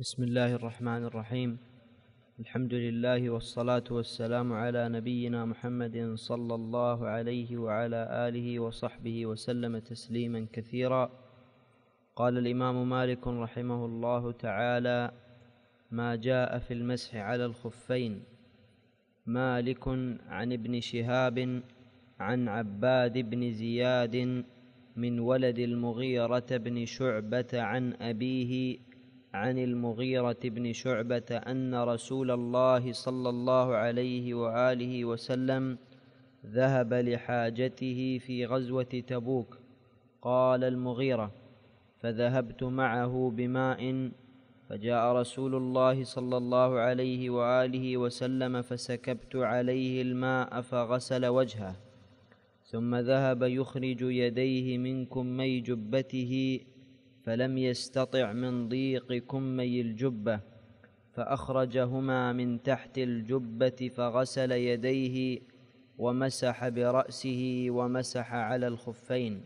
بسم الله الرحمن الرحيم الحمد لله والصلاة والسلام على نبينا محمد صلى الله عليه وعلى آله وصحبه وسلم تسليما كثيرا قال الإمام مالك رحمه الله تعالى ما جاء في المسح على الخفين مالك عن ابن شهاب عن عباد بن زياد من ولد المغيرة بن شعبة عن أبيه عن المغيرة بن شعبة أن رسول الله صلى الله عليه وآله وسلم ذهب لحاجته في غزوة تبوك قال المغيرة فذهبت معه بماء فجاء رسول الله صلى الله عليه وآله وسلم فسكبت عليه الماء فغسل وجهه ثم ذهب يخرج يديه من كمي جبته فلم يستطع من ضيق كمي الجبه فاخرجهما من تحت الجبه فغسل يديه ومسح براسه ومسح على الخفين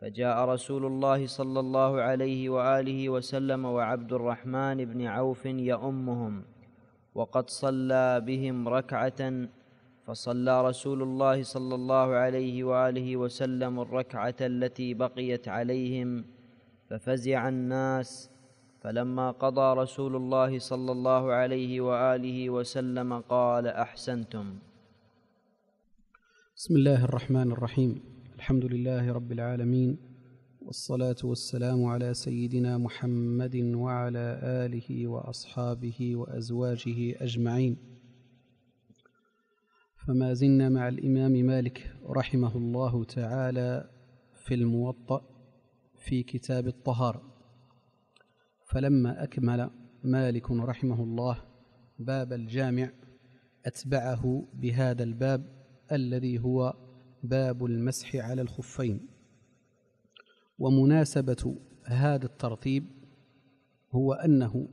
فجاء رسول الله صلى الله عليه واله وسلم وعبد الرحمن بن عوف يؤمهم وقد صلى بهم ركعه فصلى رسول الله صلى الله عليه واله وسلم الركعه التي بقيت عليهم ففزع الناس فلما قضى رسول الله صلى الله عليه واله وسلم قال احسنتم بسم الله الرحمن الرحيم الحمد لله رب العالمين والصلاه والسلام على سيدنا محمد وعلى اله واصحابه وازواجه اجمعين فما زلنا مع الامام مالك رحمه الله تعالى في الموطأ في كتاب الطهارة فلما أكمل مالك رحمه الله باب الجامع أتبعه بهذا الباب الذي هو باب المسح على الخفين ومناسبة هذا الترتيب هو أنه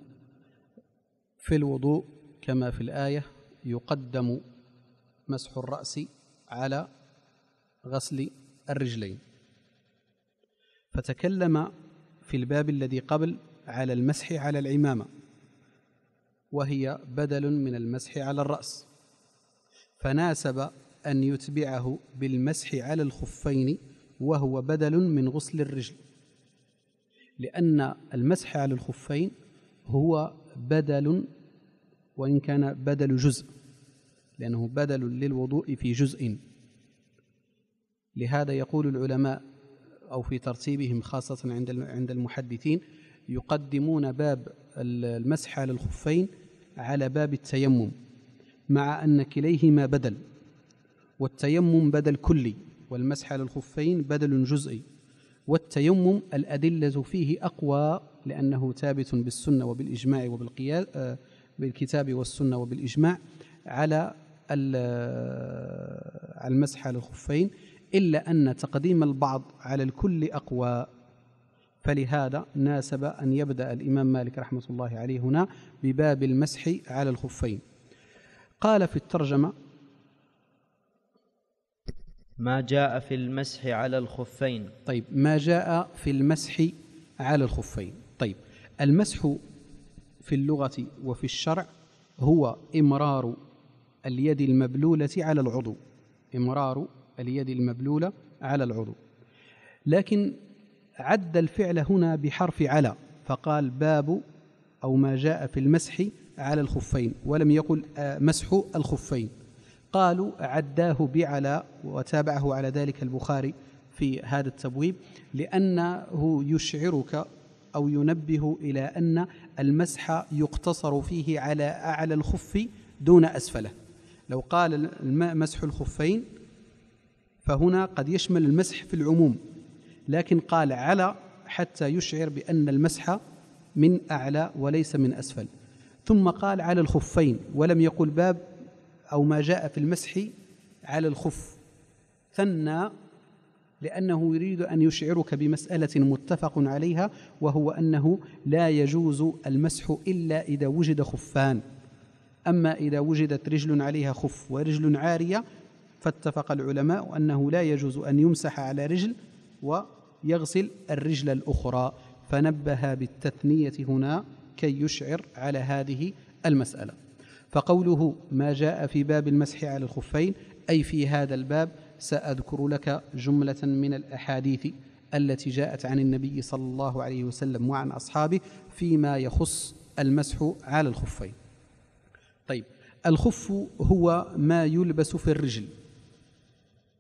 في الوضوء كما في الآية يقدم مسح الرأس على غسل الرجلين فتكلم في الباب الذي قبل على المسح على العمامة وهي بدل من المسح على الرأس فناسب أن يتبعه بالمسح على الخفين وهو بدل من غسل الرجل لأن المسح على الخفين هو بدل وإن كان بدل جزء لأنه بدل للوضوء في جزء لهذا يقول العلماء او في ترتيبهم خاصه عند عند المحدثين يقدمون باب المسح على الخفين على باب التيمم مع ان كليهما بدل والتيمم بدل كلي والمسح على الخفين بدل جزئي والتيمم الادله فيه اقوى لانه ثابت بالسنه وبالاجماع وبالقياس بالكتاب والسنه وبالاجماع على المسح على الخفين إلا أن تقديم البعض على الكل أقوى فلهذا ناسب أن يبدأ الإمام مالك رحمة الله عليه هنا بباب المسح على الخفين قال في الترجمة ما جاء في المسح على الخفين طيب ما جاء في المسح على الخفين طيب المسح في اللغة وفي الشرع هو إمرار اليد المبلولة على العضو إمرار اليد المبلولة على العضو لكن عد الفعل هنا بحرف على فقال باب أو ما جاء في المسح على الخفين ولم يقل آه، مسح الخفين قالوا عداه بعلى وتابعه على ذلك البخاري في هذا التبويب لأنه يشعرك أو ينبه إلى أن المسح يقتصر فيه على أعلى الخف دون أسفله لو قال مسح الخفين فهنا قد يشمل المسح في العموم لكن قال على حتى يشعر بأن المسح من أعلى وليس من أسفل ثم قال على الخفين ولم يقل باب أو ما جاء في المسح على الخف ثنى لأنه يريد أن يشعرك بمسألة متفق عليها وهو أنه لا يجوز المسح إلا إذا وجد خفان أما إذا وجدت رجل عليها خف ورجل عارية فاتفق العلماء أنه لا يجوز أن يمسح على رجل ويغسل الرجل الأخرى فنبه بالتثنية هنا كي يشعر على هذه المسألة فقوله ما جاء في باب المسح على الخفين أي في هذا الباب سأذكر لك جملة من الأحاديث التي جاءت عن النبي صلى الله عليه وسلم وعن أصحابه فيما يخص المسح على الخفين طيب الخف هو ما يلبس في الرجل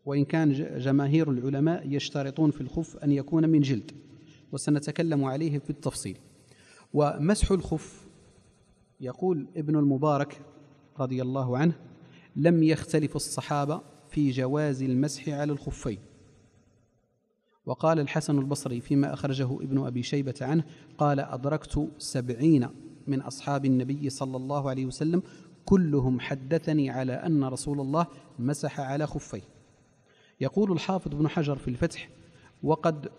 وإن كان جماهير العلماء يشترطون في الخف أن يكون من جلد وسنتكلم عليه في التفصيل ومسح الخف يقول ابن المبارك رضي الله عنه لم يختلف الصحابة في جواز المسح على الخفين وقال الحسن البصري فيما أخرجه ابن أبي شيبة عنه قال أدركت سبعين من أصحاب النبي صلى الله عليه وسلم كلهم حدثني على أن رسول الله مسح على خفيه يقول الحافظ ابن حجر في الفتح وقد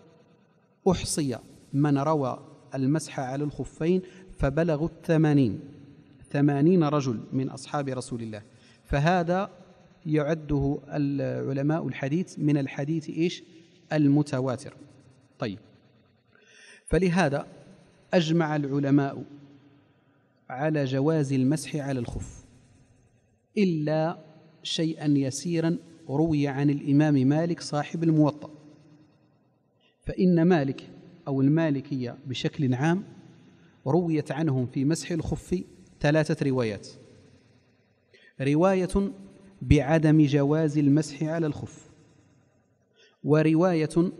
أحصي من روى المسح على الخفين فبلغوا الثمانين ثمانين رجل من أصحاب رسول الله فهذا يعده العلماء الحديث من الحديث إيش المتواتر طيب فلهذا أجمع العلماء على جواز المسح على الخف إلا شيئا يسيرا روي عن الإمام مالك صاحب الموطأ فإن مالك أو المالكية بشكل عام رويت عنهم في مسح الخف ثلاثة روايات رواية بعدم جواز المسح على الخف ورواية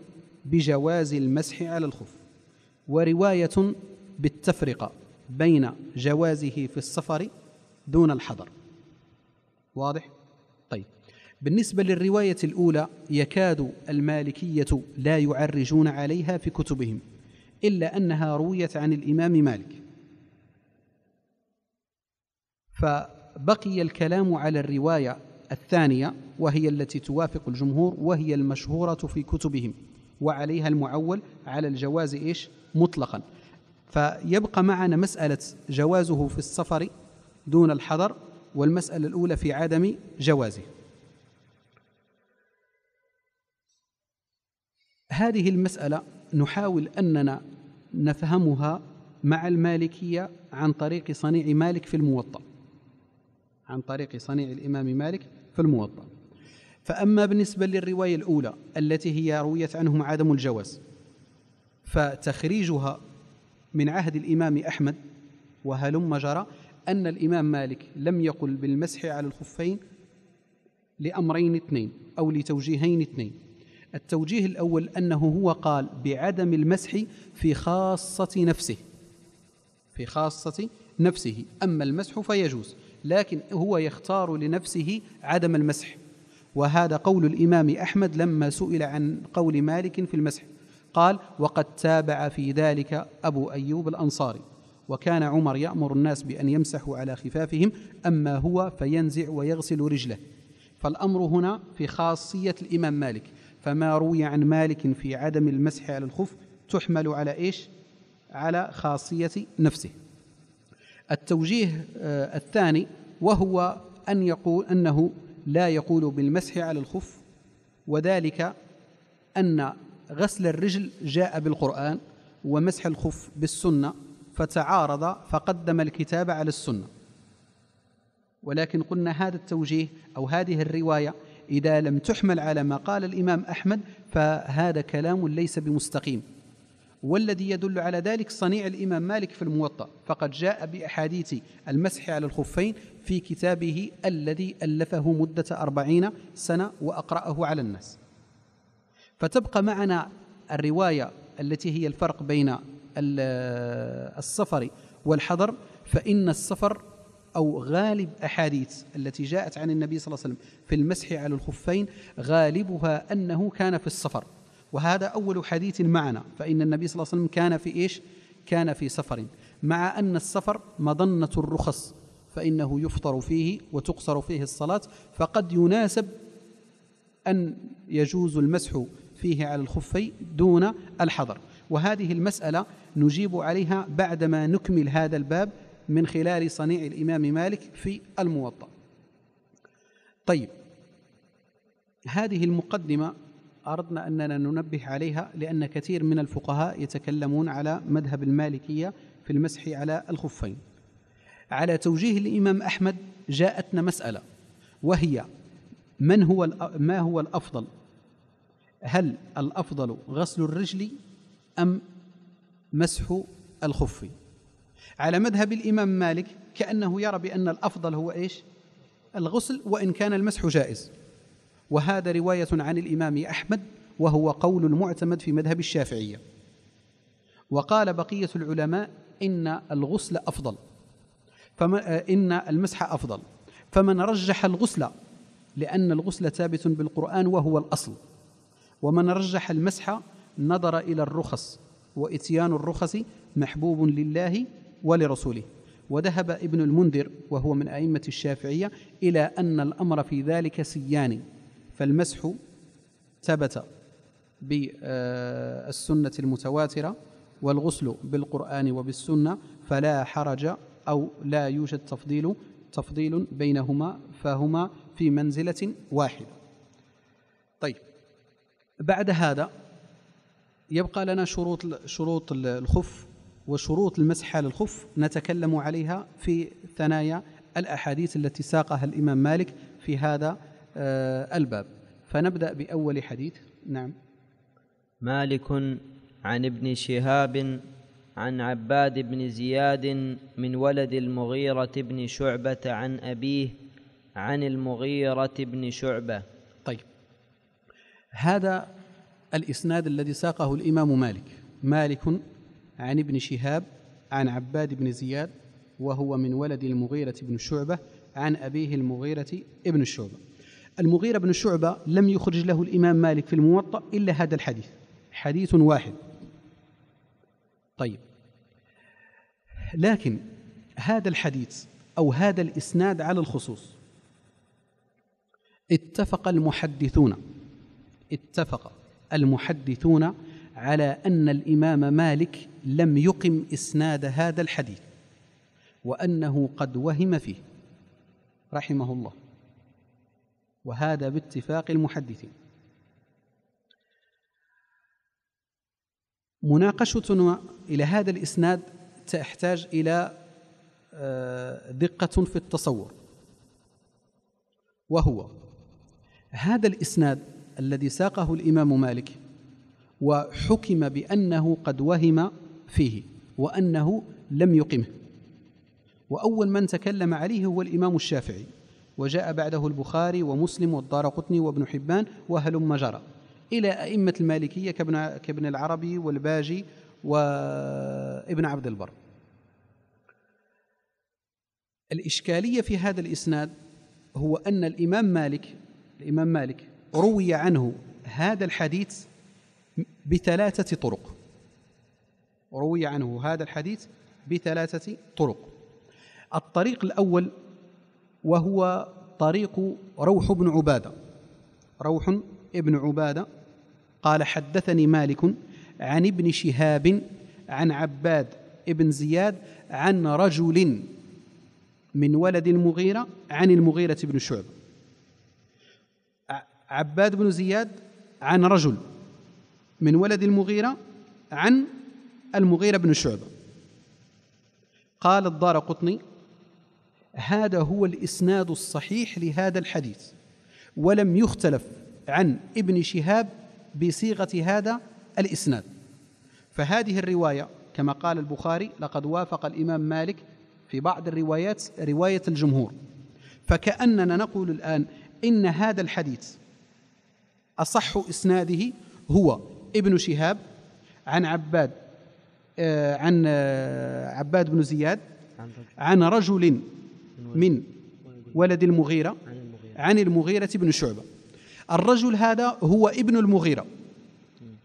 بجواز المسح على الخف ورواية بالتفرقة بين جوازه في السفر دون الحضر واضح؟ طيب بالنسبة للرواية الأولى يكاد المالكية لا يعرجون عليها في كتبهم إلا أنها رويت عن الإمام مالك فبقي الكلام على الرواية الثانية وهي التي توافق الجمهور وهي المشهورة في كتبهم وعليها المعول على الجواز إيش مطلقا فيبقى معنا مسألة جوازه في السفر دون الحضر والمسألة الأولى في عدم جوازه هذه المسألة نحاول أننا نفهمها مع المالكية عن طريق صنيع مالك في الموطأ عن طريق صنيع الإمام مالك في الموطأ فأما بالنسبة للرواية الأولى التي هي رويت عنهم عدم الجواز فتخريجها من عهد الإمام أحمد وهلم جرى أن الإمام مالك لم يقل بالمسح على الخفين لأمرين اثنين أو لتوجيهين اثنين التوجيه الأول أنه هو قال بعدم المسح في خاصة نفسه في خاصة نفسه أما المسح فيجوز لكن هو يختار لنفسه عدم المسح وهذا قول الإمام أحمد لما سئل عن قول مالك في المسح قال وقد تابع في ذلك أبو أيوب الأنصاري وكان عمر يأمر الناس بأن يمسحوا على خفافهم أما هو فينزع ويغسل رجله فالأمر هنا في خاصية الإمام مالك فما روي عن مالك في عدم المسح على الخف تحمل على ايش؟ على خاصيه نفسه. التوجيه آه، الثاني وهو ان يقول انه لا يقول بالمسح على الخف وذلك ان غسل الرجل جاء بالقران ومسح الخف بالسنه فتعارض فقدم الكتاب على السنه. ولكن قلنا هذا التوجيه او هذه الروايه إذا لم تحمل على ما قال الإمام أحمد فهذا كلام ليس بمستقيم والذي يدل على ذلك صنيع الإمام مالك في الموطأ فقد جاء بأحاديث المسح على الخفين في كتابه الذي ألفه مدة أربعين سنة وأقرأه على الناس فتبقى معنا الرواية التي هي الفرق بين السفر والحضر فإن السفر أو غالب أحاديث التي جاءت عن النبي صلى الله عليه وسلم في المسح على الخفين غالبها أنه كان في السفر وهذا أول حديث معنا فإن النبي صلى الله عليه وسلم كان في إيش؟ كان في سفر مع أن السفر مظنة الرخص فإنه يفطر فيه وتقصر فيه الصلاة فقد يناسب أن يجوز المسح فيه على الخفي دون الحضر وهذه المسألة نجيب عليها بعدما نكمل هذا الباب من خلال صنيع الإمام مالك في الموطأ طيب هذه المقدمة أردنا أننا ننبه عليها لأن كثير من الفقهاء يتكلمون على مذهب المالكية في المسح على الخفين على توجيه الإمام أحمد جاءتنا مسألة وهي من هو ما هو الأفضل هل الأفضل غسل الرجل أم مسح الخف على مذهب الإمام مالك كأنه يرى بأن الأفضل هو إيش الغسل وإن كان المسح جائز وهذا رواية عن الإمام أحمد وهو قول المعتمد في مذهب الشافعية وقال بقية العلماء إن الغسل أفضل فما إن المسح أفضل فمن رجح الغسل لأن الغسل ثابت بالقرآن وهو الأصل ومن رجح المسح نظر إلى الرخص وإتيان الرخص محبوب لله ولرسوله وذهب ابن المنذر وهو من أئمة الشافعية إلى أن الأمر في ذلك سيان فالمسح ثبت بالسنة آه، المتواترة والغسل بالقرآن وبالسنة فلا حرج أو لا يوجد تفضيل تفضيل بينهما فهما في منزلة واحدة طيب بعد هذا يبقى لنا شروط شروط الخف وشروط المسح على الخف نتكلم عليها في ثنايا الأحاديث التي ساقها الإمام مالك في هذا آه، الباب فنبدأ بأول حديث نعم مالك عن ابن شهاب عن عباد بن زياد من ولد المغيرة بن شعبة عن أبيه عن المغيرة بن شعبة طيب هذا الإسناد الذي ساقه الإمام مالك مالك عن ابن شهاب عن عباد بن زياد وهو من ولد المغيرة بن شعبة عن أبيه المغيرة ابن شعبة المغيرة بن شعبة لم يخرج له الإمام مالك في الموطأ إلا هذا الحديث حديث واحد طيب لكن هذا الحديث أو هذا الإسناد على الخصوص اتفق المحدثون اتفق المحدثون على أن الإمام مالك لم يقم اسناد هذا الحديث وانه قد وهم فيه رحمه الله وهذا باتفاق المحدثين مناقشتنا الى هذا الاسناد تحتاج الى آه، دقه في التصور وهو هذا الاسناد الذي ساقه الامام مالك وحكم بانه قد وهم فيه وأنه لم يقمه وأول من تكلم عليه هو الإمام الشافعي وجاء بعده البخاري ومسلم والدار قطني وابن حبان وهلم جرى إلى أئمة المالكية كابن, كابن العربي والباجي وابن عبد البر الإشكالية في هذا الإسناد هو أن الإمام مالك الإمام مالك روي عنه هذا الحديث بثلاثة طرق روي عنه هذا الحديث بثلاثة طرق الطريق الأول وهو طريق روح بن عبادة روح ابن عبادة قال حدثني مالك عن ابن شهاب عن عباد ابن زياد عن رجل من ولد المغيرة عن المغيرة بن شعبة عباد بن زياد عن رجل من ولد المغيرة عن المغيرة بن شعبة قال الدار قطني هذا هو الإسناد الصحيح لهذا الحديث ولم يختلف عن ابن شهاب بصيغة هذا الإسناد فهذه الرواية كما قال البخاري لقد وافق الإمام مالك في بعض الروايات رواية الجمهور فكأننا نقول الآن إن هذا الحديث أصح إسناده هو ابن شهاب عن عباد آه، عن آه، عباد بن زياد عن رجل من ولد المغيرة عن المغيرة بن شعبة الرجل هذا هو ابن المغيرة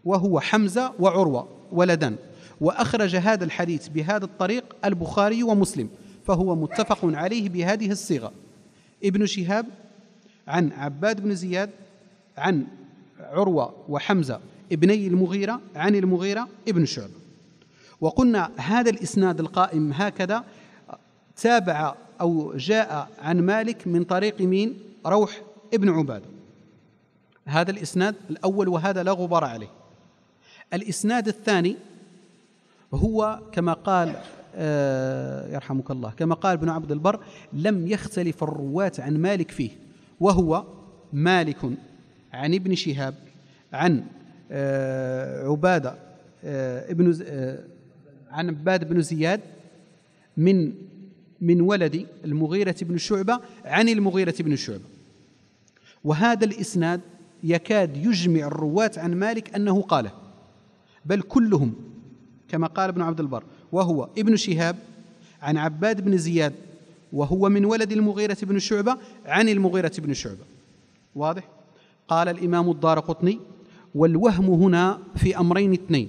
وهو حمزة وعروة ولدان وأخرج هذا الحديث بهذا الطريق البخاري ومسلم فهو متفق عليه بهذه الصيغة ابن شهاب عن عباد بن زياد عن عروة وحمزة ابني المغيرة عن المغيرة ابن شعبة وقلنا هذا الإسناد القائم هكذا تابع أو جاء عن مالك من طريق مين روح ابن عبادة هذا الإسناد الأول وهذا لا غبار عليه الإسناد الثاني هو كما قال آه، يرحمك الله كما قال ابن عبد البر لم يختلف الرواة عن مالك فيه وهو مالك عن ابن شهاب عن آه، عبادة آه، ابن عن عباد بن زياد من من ولد المغيرة بن شعبة عن المغيرة بن شعبة وهذا الإسناد يكاد يجمع الرواة عن مالك أنه قاله بل كلهم كما قال ابن عبد البر وهو ابن شهاب عن عباد بن زياد وهو من ولد المغيرة بن شعبة عن المغيرة بن شعبة واضح؟ قال الإمام الدار قطني والوهم هنا في أمرين اثنين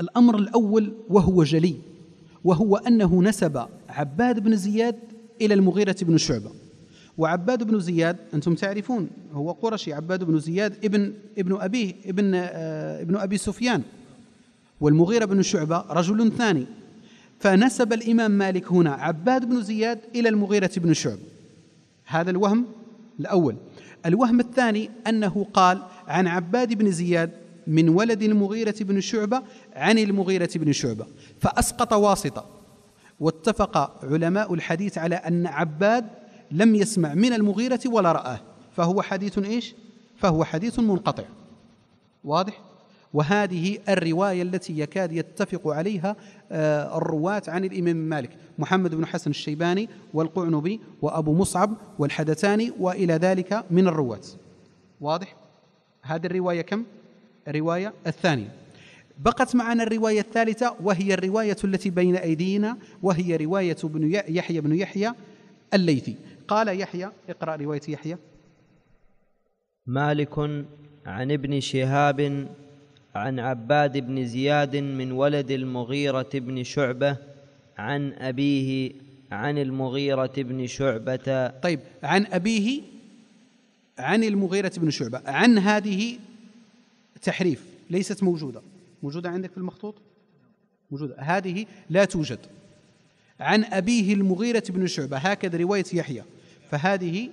الأمر الأول وهو جلي وهو أنه نسب عباد بن زياد إلى المغيرة بن شعبة وعباد بن زياد أنتم تعرفون هو قرشي عباد بن زياد ابن ابن أبيه ابن آه، ابن أبي سفيان والمغيرة بن شعبة رجل ثاني فنسب الإمام مالك هنا عباد بن زياد إلى المغيرة بن شعبة هذا الوهم الأول الوهم الثاني أنه قال عن عباد بن زياد من ولد المغيرة بن شعبة عن المغيرة بن شعبة فأسقط واسطة واتفق علماء الحديث على أن عباد لم يسمع من المغيرة ولا رآه فهو حديث إيش؟ فهو حديث منقطع واضح؟ وهذه الرواية التي يكاد يتفق عليها آه، الرواة عن الإمام مالك محمد بن حسن الشيباني والقعنبي وأبو مصعب والحدثاني وإلى ذلك من الرواة واضح؟ هذه الرواية كم؟ الرواية الثانية بقت معنا الرواية الثالثة وهي الرواية التي بين أيدينا وهي رواية بن يحيى بن يحيى الليثي قال يحيى اقرأ رواية يحيى مالك عن ابن شهاب عن عباد بن زياد من ولد المغيرة بن شعبة عن أبيه عن المغيرة بن شعبة طيب عن أبيه عن المغيرة بن شعبة عن هذه تحريف ليست موجودة موجودة عندك في المخطوط موجودة هذه لا توجد عن أبيه المغيرة بن شعبة هكذا رواية يحيى فهذه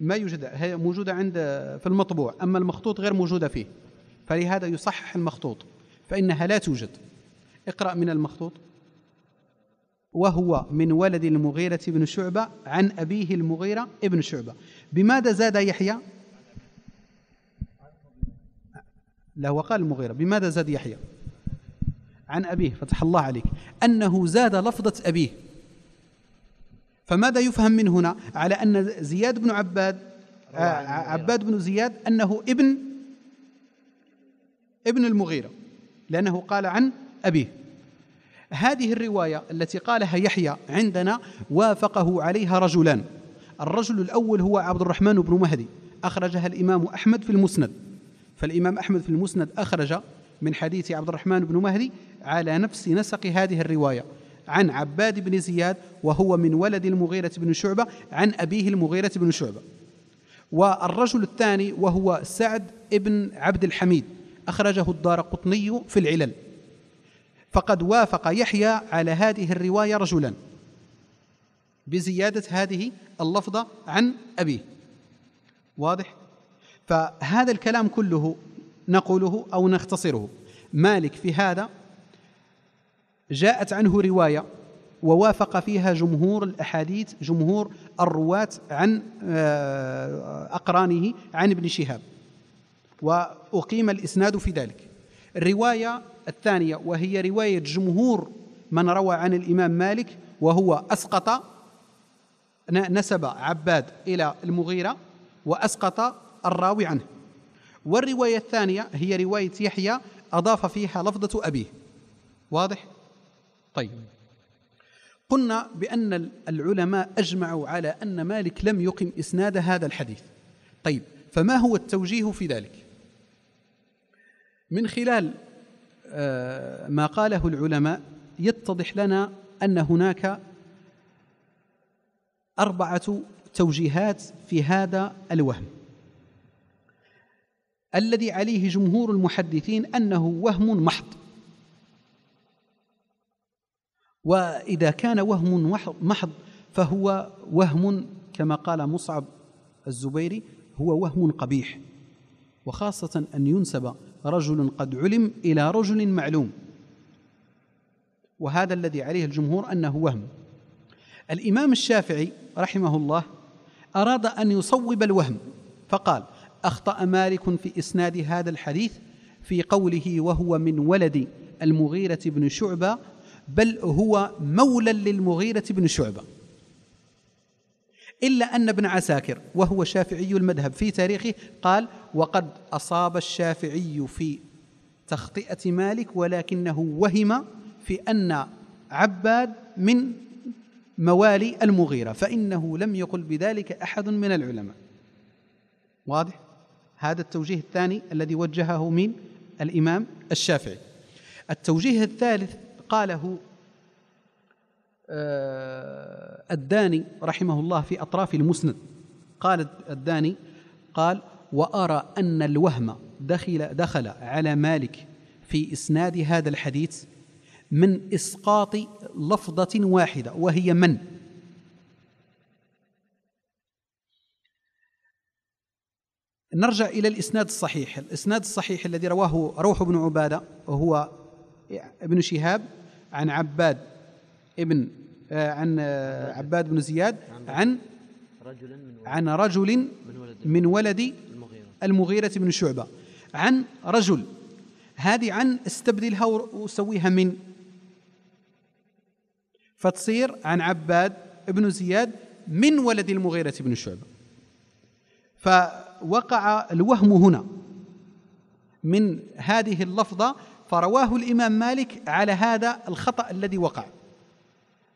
ما يوجد هي موجودة عند في المطبوع أما المخطوط غير موجودة فيه فلهذا يصحح المخطوط فإنها لا توجد اقرأ من المخطوط وهو من ولد المغيرة بن شعبة عن أبيه المغيرة ابن شعبة بماذا زاد يحيى له وقال المغيرة بماذا زاد يحيى عن أبيه فتح الله عليك أنه زاد لفظة أبيه فماذا يفهم من هنا على أن زياد بن عباد آه، عباد بن زياد أنه ابن ابن المغيرة لأنه قال عن أبيه هذه الرواية التي قالها يحيى عندنا وافقه عليها رجلان الرجل الأول هو عبد الرحمن بن مهدي أخرجها الإمام أحمد في المسند فالإمام أحمد في المسند أخرج من حديث عبد الرحمن بن مهدي على نفس نسق هذه الرواية عن عباد بن زياد وهو من ولد المغيرة بن شعبة عن أبيه المغيرة بن شعبة والرجل الثاني وهو سعد بن عبد الحميد أخرجه الدار قطني في العلل فقد وافق يحيى على هذه الرواية رجلا بزيادة هذه اللفظة عن أبيه واضح فهذا الكلام كله نقوله او نختصره مالك في هذا جاءت عنه روايه ووافق فيها جمهور الاحاديث جمهور الرواه عن آه، اقرانه عن ابن شهاب واقيم الاسناد في ذلك الروايه الثانيه وهي روايه جمهور من روى عن الامام مالك وهو اسقط نسب عباد الى المغيره واسقط الراوي عنه والرواية الثانية هي رواية يحيى أضاف فيها لفظة أبيه واضح؟ طيب قلنا بأن العلماء أجمعوا على أن مالك لم يقم إسناد هذا الحديث طيب فما هو التوجيه في ذلك؟ من خلال آه، ما قاله العلماء يتضح لنا أن هناك أربعة توجيهات في هذا الوهم الذي عليه جمهور المحدثين انه وهم محض واذا كان وهم محض فهو وهم كما قال مصعب الزبيري هو وهم قبيح وخاصه ان ينسب رجل قد علم الى رجل معلوم وهذا الذي عليه الجمهور انه وهم الامام الشافعي رحمه الله اراد ان يصوب الوهم فقال أخطأ مالك في إسناد هذا الحديث في قوله وهو من ولد المغيرة بن شعبة بل هو مولى للمغيرة بن شعبة إلا أن ابن عساكر وهو شافعي المذهب في تاريخه قال وقد أصاب الشافعي في تخطئة مالك ولكنه وهم في أن عباد من موالي المغيرة فإنه لم يقل بذلك أحد من العلماء واضح؟ هذا التوجيه الثاني الذي وجهه من الإمام الشافعي التوجيه الثالث قاله آه، الداني رحمه الله في أطراف المسند قال الداني قال وأرى أن الوهم دخل دخل على مالك في إسناد هذا الحديث من إسقاط لفظة واحدة وهي من نرجع إلى الإسناد الصحيح الإسناد الصحيح الذي رواه روح بن عبادة وهو ابن شهاب عن عباد ابن آه، عن آه، عباد بن زياد عن رجل عن رجل من ولد المغيرة بن شعبة عن رجل هذه عن استبدلها وسويها من فتصير عن عباد بن زياد من ولد المغيرة بن شعبة ف وقع الوهم هنا من هذه اللفظه فرواه الامام مالك على هذا الخطا الذي وقع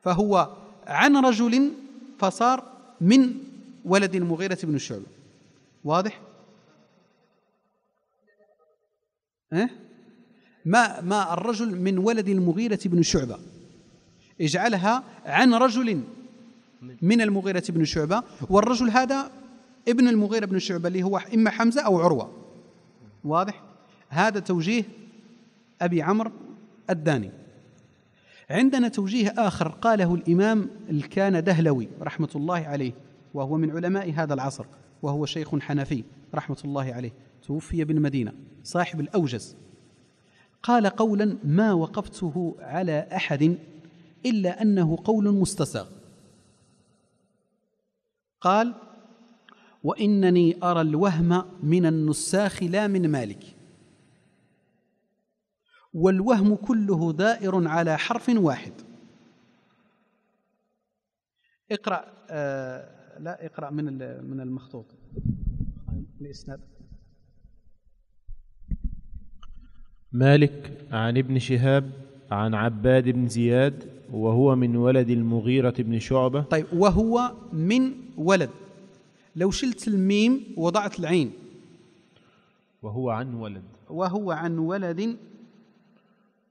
فهو عن رجل فصار من ولد المغيره بن شعبه واضح أه؟ ما ما الرجل من ولد المغيره بن شعبه اجعلها عن رجل من المغيرة بن شعبة والرجل هذا ابن المغيرة بن شعبة اللي هو إما حمزة أو عروة واضح هذا توجيه أبي عمرو الداني عندنا توجيه آخر قاله الإمام الكان دهلوي رحمة الله عليه وهو من علماء هذا العصر وهو شيخ حنفي رحمة الله عليه توفي بالمدينة صاحب الأوجز قال قولا ما وقفته على أحد إلا أنه قول مستساغ قال وانني ارى الوهم من النساخ لا من مالك والوهم كله دائر على حرف واحد اقرا آه لا اقرا من من المخطوط الاسناد مالك عن ابن شهاب عن عباد بن زياد وهو من ولد المغيرة بن شعبة طيب وهو من ولد لو شلت الميم وضعت العين وهو عن ولد وهو عن ولد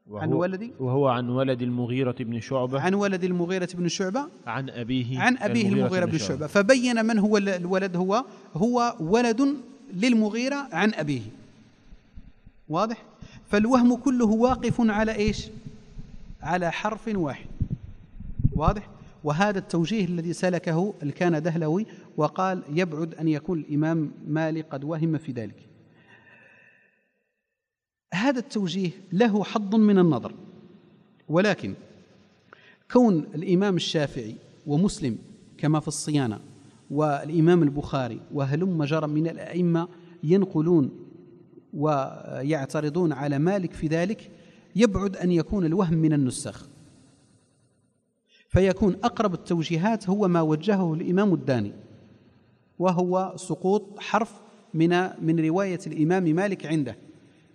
وهو عن ولد وهو عن ولد المغيرة بن شعبة عن ولد المغيرة بن شعبة عن أبيه عن أبيه المغيرة, المغيرة بن شعبة فبين من هو الولد هو هو ولد للمغيرة عن أبيه واضح فالوهم كله واقف على إيش على حرف واحد واضح وهذا التوجيه الذي سلكه الكان دهلوي وقال يبعد أن يكون الإمام مالك قد وهم في ذلك هذا التوجيه له حظ من النظر ولكن كون الإمام الشافعي ومسلم كما في الصيانة والإمام البخاري وهلم جرى من الأئمة ينقلون ويعترضون على مالك في ذلك يبعد أن يكون الوهم من النسخ فيكون أقرب التوجيهات هو ما وجهه الإمام الداني وهو سقوط حرف من من رواية الإمام مالك عنده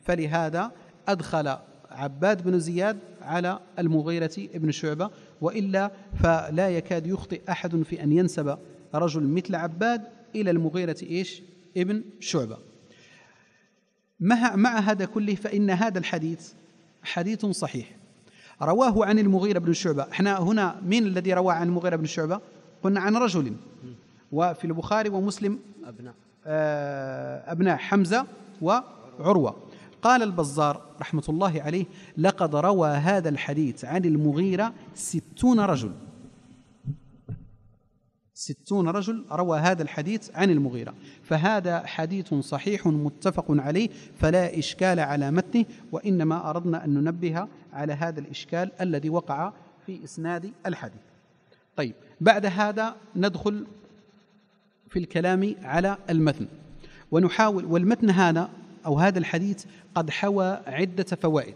فلهذا أدخل عباد بن زياد على المغيرة بن شعبة وإلا فلا يكاد يخطئ أحد في أن ينسب رجل مثل عباد إلى المغيرة إيش ابن شعبة مع هذا كله فإن هذا الحديث حديث صحيح رواه عن المغيرة بن شعبة احنا هنا من الذي روى عن المغيرة بن شعبة قلنا عن رجل وفي البخاري ومسلم أبناء آه، أبناء حمزة وعروة قال البزار رحمة الله عليه لقد روى هذا الحديث عن المغيرة ستون رجل ستون رجل روى هذا الحديث عن المغيرة فهذا حديث صحيح متفق عليه فلا إشكال على متنه وإنما أردنا أن ننبه على هذا الإشكال الذي وقع في إسناد الحديث طيب بعد هذا ندخل في الكلام على المتن ونحاول والمتن هذا أو هذا الحديث قد حوى عدة فوائد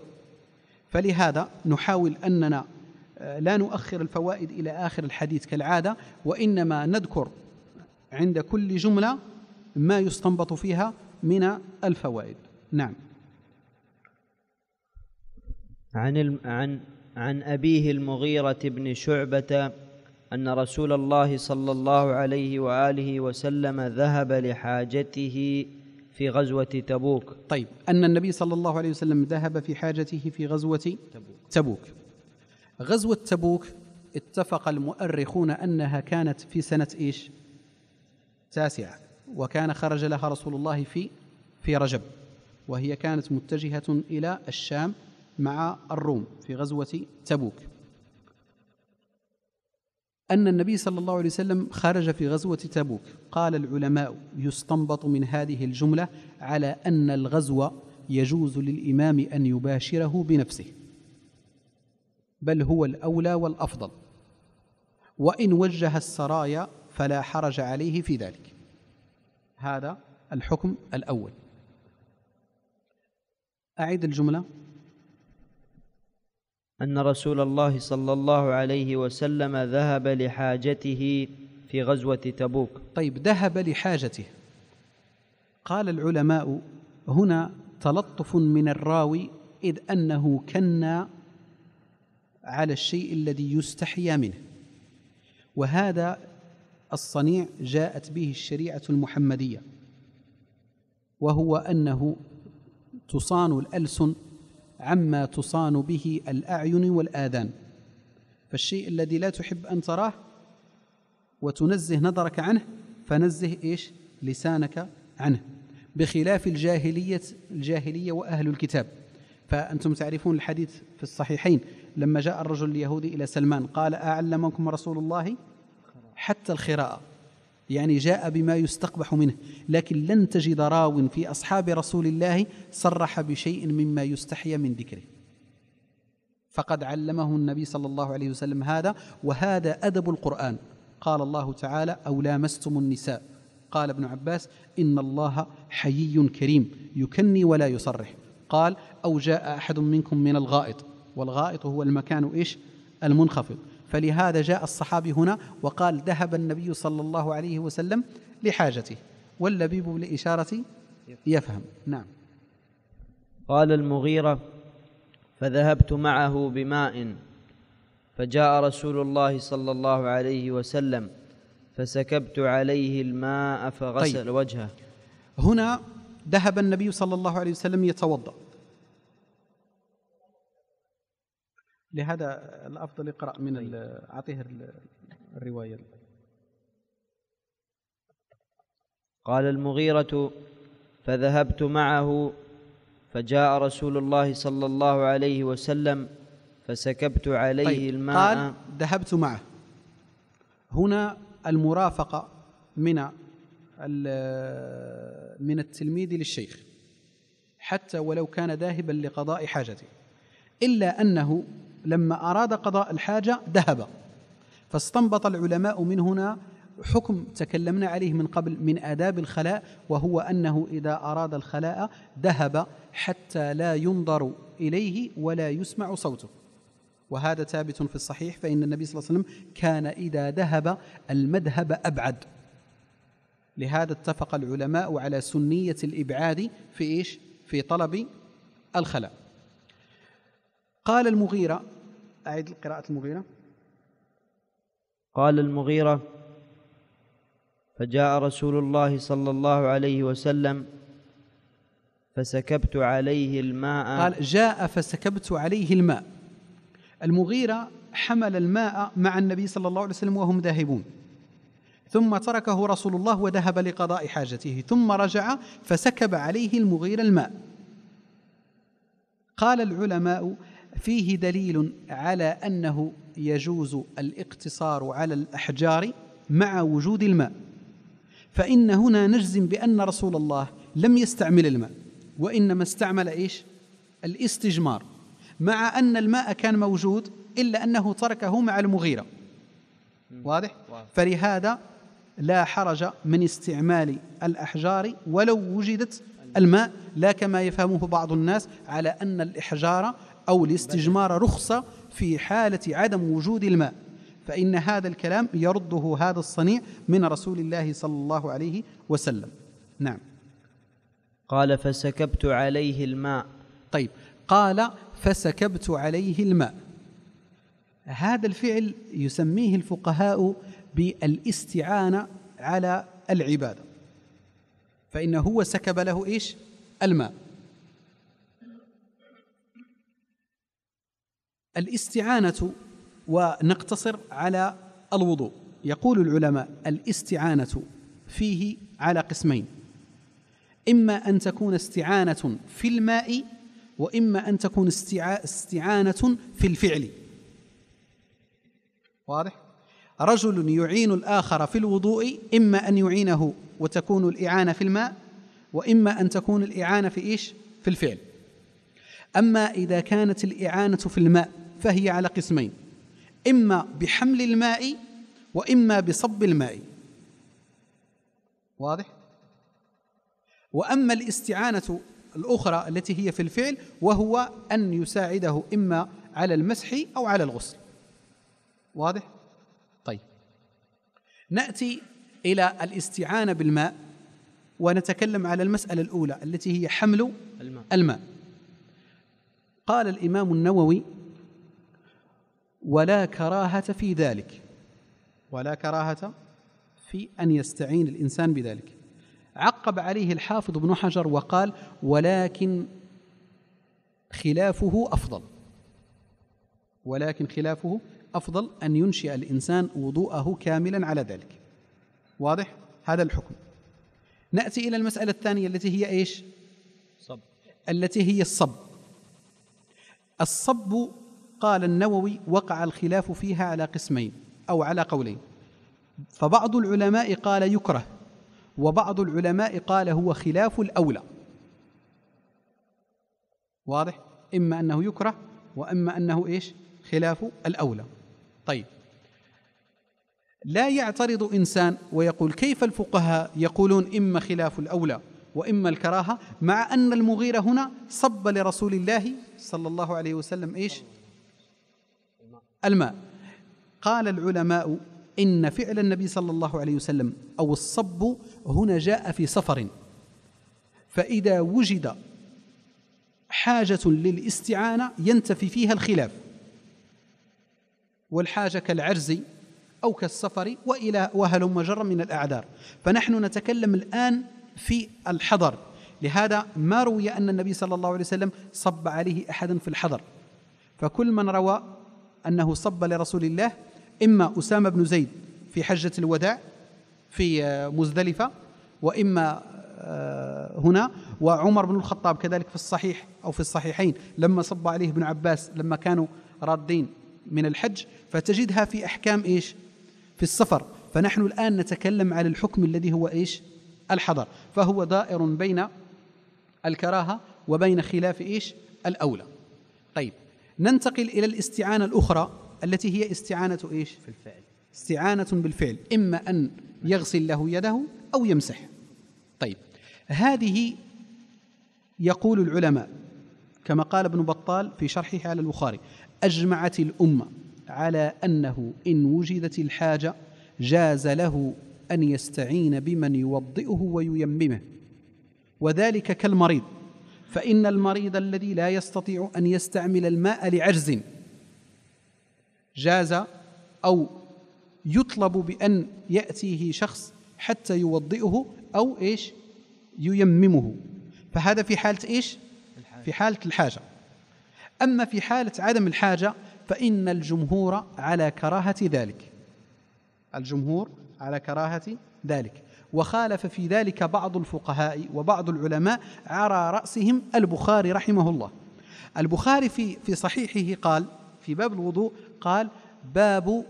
فلهذا نحاول أننا آه، لا نؤخر الفوائد إلى آخر الحديث كالعادة وإنما نذكر عند كل جملة ما يستنبط فيها من الفوائد نعم عن الم... عن عن أبيه المغيرة بن شعبة أن رسول الله صلى الله عليه وآله وسلم ذهب لحاجته في غزوة تبوك طيب أن النبي صلى الله عليه وسلم ذهب في حاجته في غزوة تبوك, تبوك. غزوة تبوك اتفق المؤرخون أنها كانت في سنة إيش تاسعة وكان خرج لها رسول الله في في رجب وهي كانت متجهة إلى الشام مع الروم في غزوة تبوك أن النبي صلى الله عليه وسلم خرج في غزوة تبوك قال العلماء يستنبط من هذه الجملة على أن الغزو يجوز للإمام أن يباشره بنفسه بل هو الأولى والأفضل وإن وجه السرايا فلا حرج عليه في ذلك هذا الحكم الأول أعيد الجملة أن رسول الله صلى الله عليه وسلم ذهب لحاجته في غزوة تبوك طيب ذهب لحاجته قال العلماء هنا تلطف من الراوي إذ أنه كنا على الشيء الذي يستحيا منه وهذا الصنيع جاءت به الشريعة المحمدية وهو أنه تصان الألسن عما تصان به الاعين والاذان فالشيء الذي لا تحب ان تراه وتنزه نظرك عنه فنزه ايش لسانك عنه بخلاف الجاهليه الجاهليه واهل الكتاب فانتم تعرفون الحديث في الصحيحين لما جاء الرجل اليهودي الى سلمان قال اعلمكم رسول الله حتى الخراءه يعني جاء بما يستقبح منه لكن لن تجد راو في أصحاب رسول الله صرح بشيء مما يستحيا من ذكره فقد علمه النبي صلى الله عليه وسلم هذا وهذا أدب القرآن قال الله تعالى أو لامستم النساء قال ابن عباس إن الله حيي كريم يكني ولا يصرح قال أو جاء أحد منكم من الغائط والغائط هو المكان إيش المنخفض فلهذا جاء الصحابي هنا وقال ذهب النبي صلى الله عليه وسلم لحاجته واللبيب بالإشارة يفهم نعم قال المغيرة فذهبت معه بماء فجاء رسول الله صلى الله عليه وسلم فسكبت عليه الماء فغسل طيب. وجهه هنا ذهب النبي صلى الله عليه وسلم يتوضأ لهذا الافضل اقرا من طيب. اعطيه الروايه قال المغيرة فذهبت معه فجاء رسول الله صلى الله عليه وسلم فسكبت عليه طيب الماء قال ذهبت معه هنا المرافقة من من التلميذ للشيخ حتى ولو كان ذاهبا لقضاء حاجته إلا أنه لما أراد قضاء الحاجة ذهب فاستنبط العلماء من هنا حكم تكلمنا عليه من قبل من آداب الخلاء وهو أنه إذا أراد الخلاء ذهب حتى لا ينظر إليه ولا يسمع صوته وهذا ثابت في الصحيح فإن النبي صلى الله عليه وسلم كان إذا ذهب المذهب أبعد لهذا اتفق العلماء على سنية الإبعاد في إيش؟ في طلب الخلاء قال المغيرة أعيد قراءة المغيرة قال المغيرة فجاء رسول الله صلى الله عليه وسلم فسكبت عليه الماء قال جاء فسكبت عليه الماء المغيرة حمل الماء مع النبي صلى الله عليه وسلم وهم ذاهبون ثم تركه رسول الله وذهب لقضاء حاجته ثم رجع فسكب عليه المغيرة الماء قال العلماء فيه دليل على أنه يجوز الاقتصار على الأحجار مع وجود الماء فإن هنا نجزم بأن رسول الله لم يستعمل الماء وإنما استعمل إيش؟ الاستجمار مع أن الماء كان موجود إلا أنه تركه مع المغيرة واضح؟ فلهذا لا حرج من استعمال الأحجار ولو وجدت الماء لا كما يفهمه بعض الناس على أن الإحجار أو الاستجمار رخصة في حالة عدم وجود الماء فإن هذا الكلام يرده هذا الصنيع من رسول الله صلى الله عليه وسلم نعم قال فسكبت عليه الماء طيب قال فسكبت عليه الماء هذا الفعل يسميه الفقهاء بالاستعانة على العبادة فإنه هو سكب له إيش الماء الاستعانة ونقتصر على الوضوء يقول العلماء الاستعانة فيه على قسمين إما أن تكون استعانة في الماء وإما أن تكون استعانة في الفعل واضح؟ رجل يعين الآخر في الوضوء إما أن يعينه وتكون الإعانة في الماء وإما أن تكون الإعانة في إيش؟ في الفعل أما إذا كانت الإعانة في الماء فهي على قسمين إما بحمل الماء وإما بصب الماء واضح؟ وأما الاستعانة الأخرى التي هي في الفعل وهو أن يساعده إما على المسح أو على الغسل واضح؟ طيب نأتي إلى الاستعانة بالماء ونتكلم على المسألة الأولى التي هي حمل الماء, الماء. قال الإمام النووي ولا كراهة في ذلك ولا كراهة في أن يستعين الإنسان بذلك عقب عليه الحافظ ابن حجر وقال ولكن خلافه أفضل ولكن خلافه أفضل أن ينشئ الإنسان وضوءه كاملا على ذلك واضح؟ هذا الحكم نأتي إلى المسألة الثانية التي هي إيش؟ صب التي هي الصب الصب قال النووي وقع الخلاف فيها على قسمين أو على قولين فبعض العلماء قال يكره وبعض العلماء قال هو خلاف الأولى واضح إما أنه يكره وإما أنه إيش خلاف الأولى طيب لا يعترض إنسان ويقول كيف الفقهاء يقولون إما خلاف الأولى وإما الكراهة مع أن المغيرة هنا صب لرسول الله صلى الله عليه وسلم إيش الماء قال العلماء إن فعل النبي صلى الله عليه وسلم أو الصب هنا جاء في سفر فإذا وجد حاجة للاستعانة ينتفي فيها الخلاف والحاجة كالعرز أو كالسفر وإلى وهلم جر من الأعذار فنحن نتكلم الآن في الحضر لهذا ما روي أن النبي صلى الله عليه وسلم صب عليه أحدا في الحضر فكل من روى أنه صب لرسول الله إما أسامة بن زيد في حجة الوداع في آه، مزدلفة وإما آه، هنا وعمر بن الخطاب كذلك في الصحيح أو في الصحيحين لما صب عليه ابن عباس لما كانوا رادين من الحج فتجدها في أحكام إيش في السفر فنحن الآن نتكلم على الحكم الذي هو إيش الحضر فهو دائر بين الكراهة وبين خلاف إيش الأولى ننتقل إلى الاستعانة الأخرى التي هي استعانة إيش؟ في الفعل استعانة بالفعل إما أن يغسل له يده أو يمسح طيب هذه يقول العلماء كما قال ابن بطال في شرحه على البخاري أجمعت الأمة على أنه إن وجدت الحاجة جاز له أن يستعين بمن يوضئه وييممه وذلك كالمريض فإن المريض الذي لا يستطيع أن يستعمل الماء لعجز جاز أو يطلب بأن يأتيه شخص حتى يوضئه أو إيش ييممه فهذا في حالة إيش في حالة الحاجة أما في حالة عدم الحاجة فإن الجمهور على كراهة ذلك الجمهور على كراهة ذلك وخالف في ذلك بعض الفقهاء وبعض العلماء على رأسهم البخاري رحمه الله البخاري في في صحيحه قال في باب الوضوء قال باب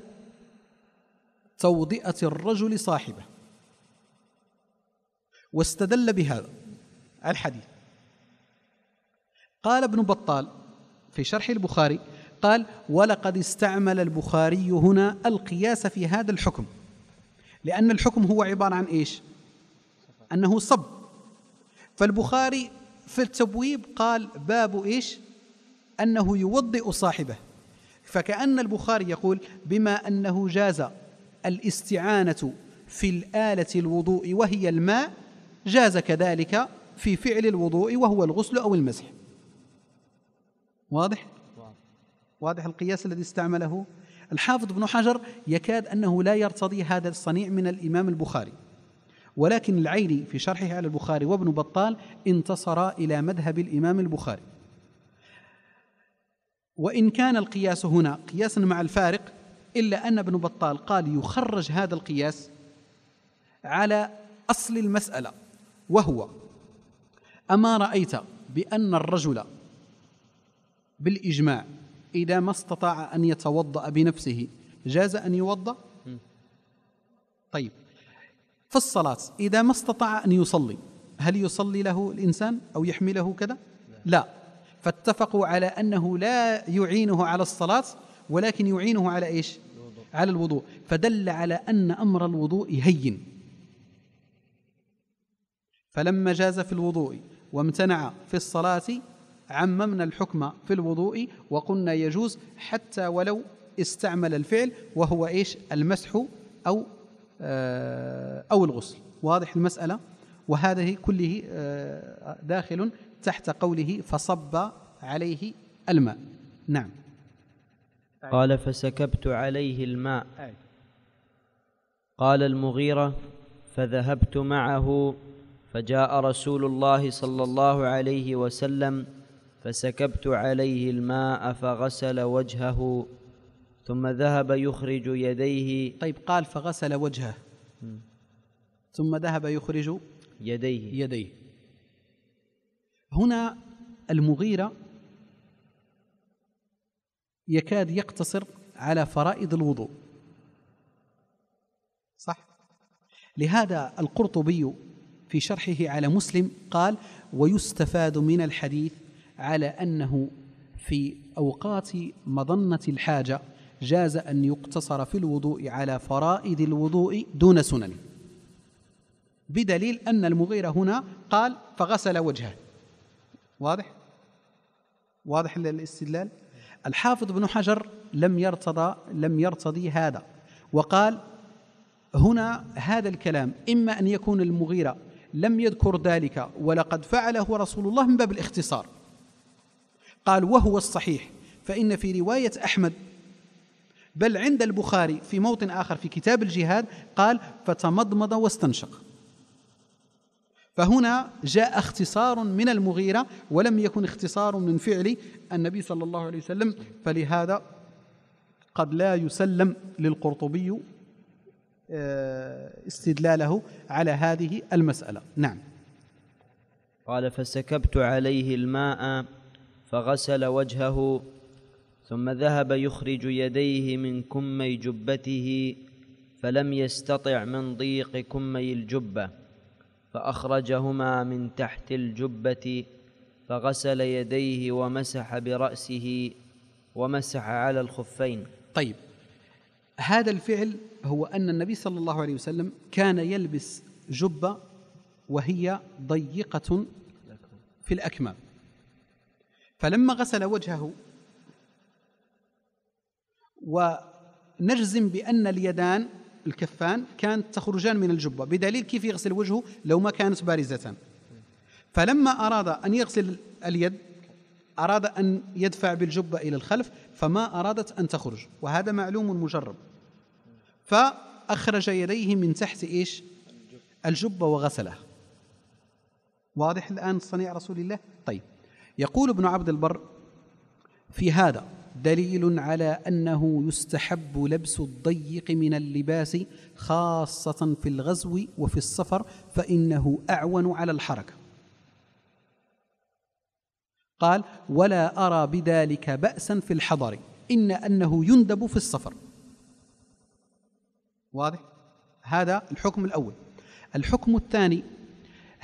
توضئة الرجل صاحبه واستدل بهذا الحديث قال ابن بطال في شرح البخاري قال ولقد استعمل البخاري هنا القياس في هذا الحكم لأن الحكم هو عبارة عن إيش أنه صب فالبخاري في التبويب قال باب إيش أنه يوضئ صاحبه فكأن البخاري يقول بما أنه جاز الاستعانة في الآلة الوضوء وهي الماء جاز كذلك في فعل الوضوء وهو الغسل أو المسح واضح؟ واضح القياس الذي استعمله الحافظ بن حجر يكاد أنه لا يرتضي هذا الصنيع من الإمام البخاري ولكن العيني في شرحه على البخاري وابن بطال انتصرا إلى مذهب الإمام البخاري وإن كان القياس هنا قياسا مع الفارق إلا أن ابن بطال قال يخرج هذا القياس على أصل المسألة وهو أما رأيت بأن الرجل بالإجماع إذا ما استطاع أن يتوضأ بنفسه جاز أن يوضأ طيب في الصلاة إذا ما استطاع أن يصلي هل يصلي له الإنسان أو يحمله كذا لا فاتفقوا على أنه لا يعينه على الصلاة ولكن يعينه على إيش على الوضوء فدل على أن أمر الوضوء هين فلما جاز في الوضوء وامتنع في الصلاة عممنا الحكم في الوضوء وقلنا يجوز حتى ولو استعمل الفعل وهو ايش المسح او آه، او الغسل واضح المساله وهذه كله آه، داخل تحت قوله فصب عليه الماء نعم قال فسكبت عليه الماء قال المغيره فذهبت معه فجاء رسول الله صلى الله عليه وسلم فسكبت عليه الماء فغسل وجهه ثم ذهب يخرج يديه طيب قال فغسل وجهه ثم ذهب يخرج يديه يديه هنا المغيرة يكاد يقتصر على فرائض الوضوء صح لهذا القرطبي في شرحه على مسلم قال ويستفاد من الحديث على أنه في أوقات مظنة الحاجة جاز أن يقتصر في الوضوء على فرائض الوضوء دون سنن بدليل أن المغيرة هنا قال فغسل وجهه واضح؟ واضح الاستدلال؟ الحافظ ابن حجر لم يرتضى لم يرتضي هذا وقال هنا هذا الكلام إما أن يكون المغيرة لم يذكر ذلك ولقد فعله رسول الله من باب الاختصار قال وهو الصحيح فإن في رواية أحمد بل عند البخاري في موطن آخر في كتاب الجهاد قال فتمضمض واستنشق فهنا جاء اختصار من المغيرة ولم يكن اختصار من فعل النبي صلى الله عليه وسلم فلهذا قد لا يسلم للقرطبي آه، استدلاله على هذه المسألة نعم قال فسكبت عليه الماء فغسل وجهه ثم ذهب يخرج يديه من كمي جبته فلم يستطع من ضيق كمي الجبه فاخرجهما من تحت الجبه فغسل يديه ومسح براسه ومسح على الخفين طيب هذا الفعل هو ان النبي صلى الله عليه وسلم كان يلبس جبه وهي ضيقه في الاكمام فلما غسل وجهه ونجزم بأن اليدان الكفان كانت تخرجان من الجبة بدليل كيف يغسل وجهه لو ما كانت بارزة فلما أراد أن يغسل اليد أراد أن يدفع بالجبة إلى الخلف فما أرادت أن تخرج وهذا معلوم مجرب فأخرج يديه من تحت إيش الجبة وغسله واضح الآن صنيع رسول الله طيب يقول ابن عبد البر في هذا دليل على انه يستحب لبس الضيق من اللباس خاصه في الغزو وفي السفر فانه اعون على الحركه قال ولا ارى بذلك باسا في الحضر ان انه يندب في السفر واضح هذا الحكم الاول الحكم الثاني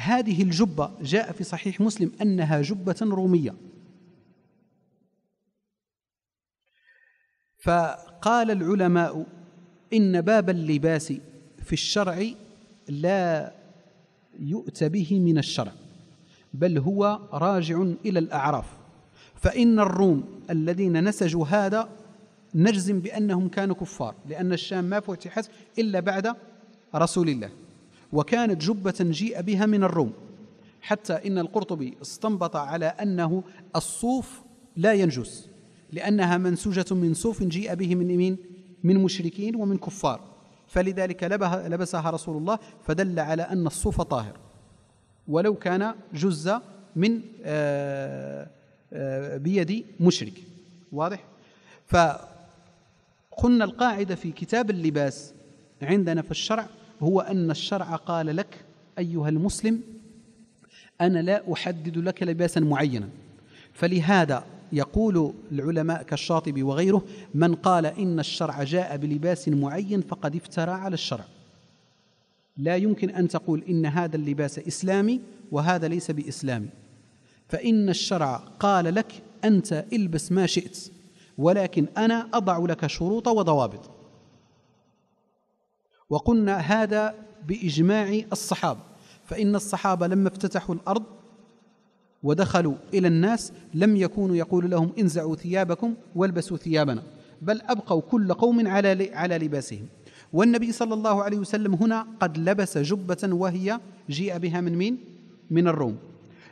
هذه الجبة جاء في صحيح مسلم أنها جبة رومية فقال العلماء إن باب اللباس في الشرع لا يؤت به من الشرع بل هو راجع إلى الأعراف فإن الروم الذين نسجوا هذا نجزم بأنهم كانوا كفار لأن الشام ما فتحت إلا بعد رسول الله وكانت جبة جيء بها من الروم حتى إن القرطبي استنبط على أنه الصوف لا ينجس لأنها منسوجة من صوف جيء به من مين؟ من مشركين ومن كفار فلذلك لبسها رسول الله فدل على أن الصوف طاهر ولو كان جز من آه، آه، بيد مشرك واضح؟ فقلنا القاعدة في كتاب اللباس عندنا في الشرع هو أن الشرع قال لك أيها المسلم أنا لا أحدد لك لباسا معينا فلهذا يقول العلماء كالشاطبي وغيره من قال إن الشرع جاء بلباس معين فقد افترى على الشرع لا يمكن أن تقول إن هذا اللباس إسلامي وهذا ليس بإسلامي فإن الشرع قال لك أنت البس ما شئت ولكن أنا أضع لك شروط وضوابط وقلنا هذا باجماع الصحابه فان الصحابه لما افتتحوا الارض ودخلوا الى الناس لم يكونوا يقول لهم انزعوا ثيابكم والبسوا ثيابنا بل ابقوا كل قوم على على لباسهم والنبي صلى الله عليه وسلم هنا قد لبس جبه وهي جيء بها من مين؟ من الروم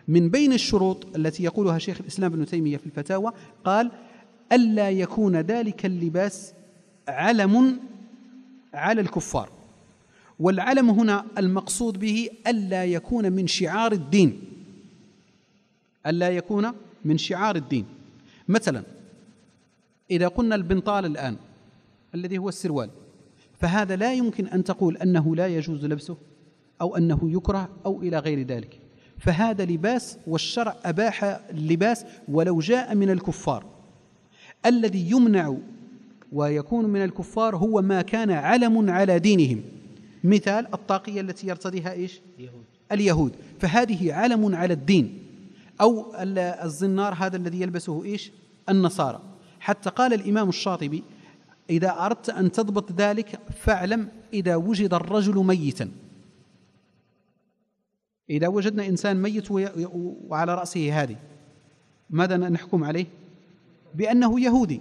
من بين الشروط التي يقولها شيخ الاسلام ابن تيميه في الفتاوى قال الا يكون ذلك اللباس علم على الكفار والعلم هنا المقصود به ألا يكون من شعار الدين ألا يكون من شعار الدين مثلا إذا قلنا البنطال الآن الذي هو السروال فهذا لا يمكن أن تقول أنه لا يجوز لبسه أو أنه يكره أو إلى غير ذلك فهذا لباس والشرع أباح اللباس ولو جاء من الكفار الذي يمنع ويكون من الكفار هو ما كان علم على دينهم مثال الطاقية التي يرتديها إيش؟ اليهود اليهود فهذه علم على الدين أو الزنار هذا الذي يلبسه إيش؟ النصارى حتى قال الإمام الشاطبي إذا أردت أن تضبط ذلك فاعلم إذا وجد الرجل ميتا إذا وجدنا إنسان ميت وعلى رأسه هذه ماذا نحكم عليه؟ بأنه يهودي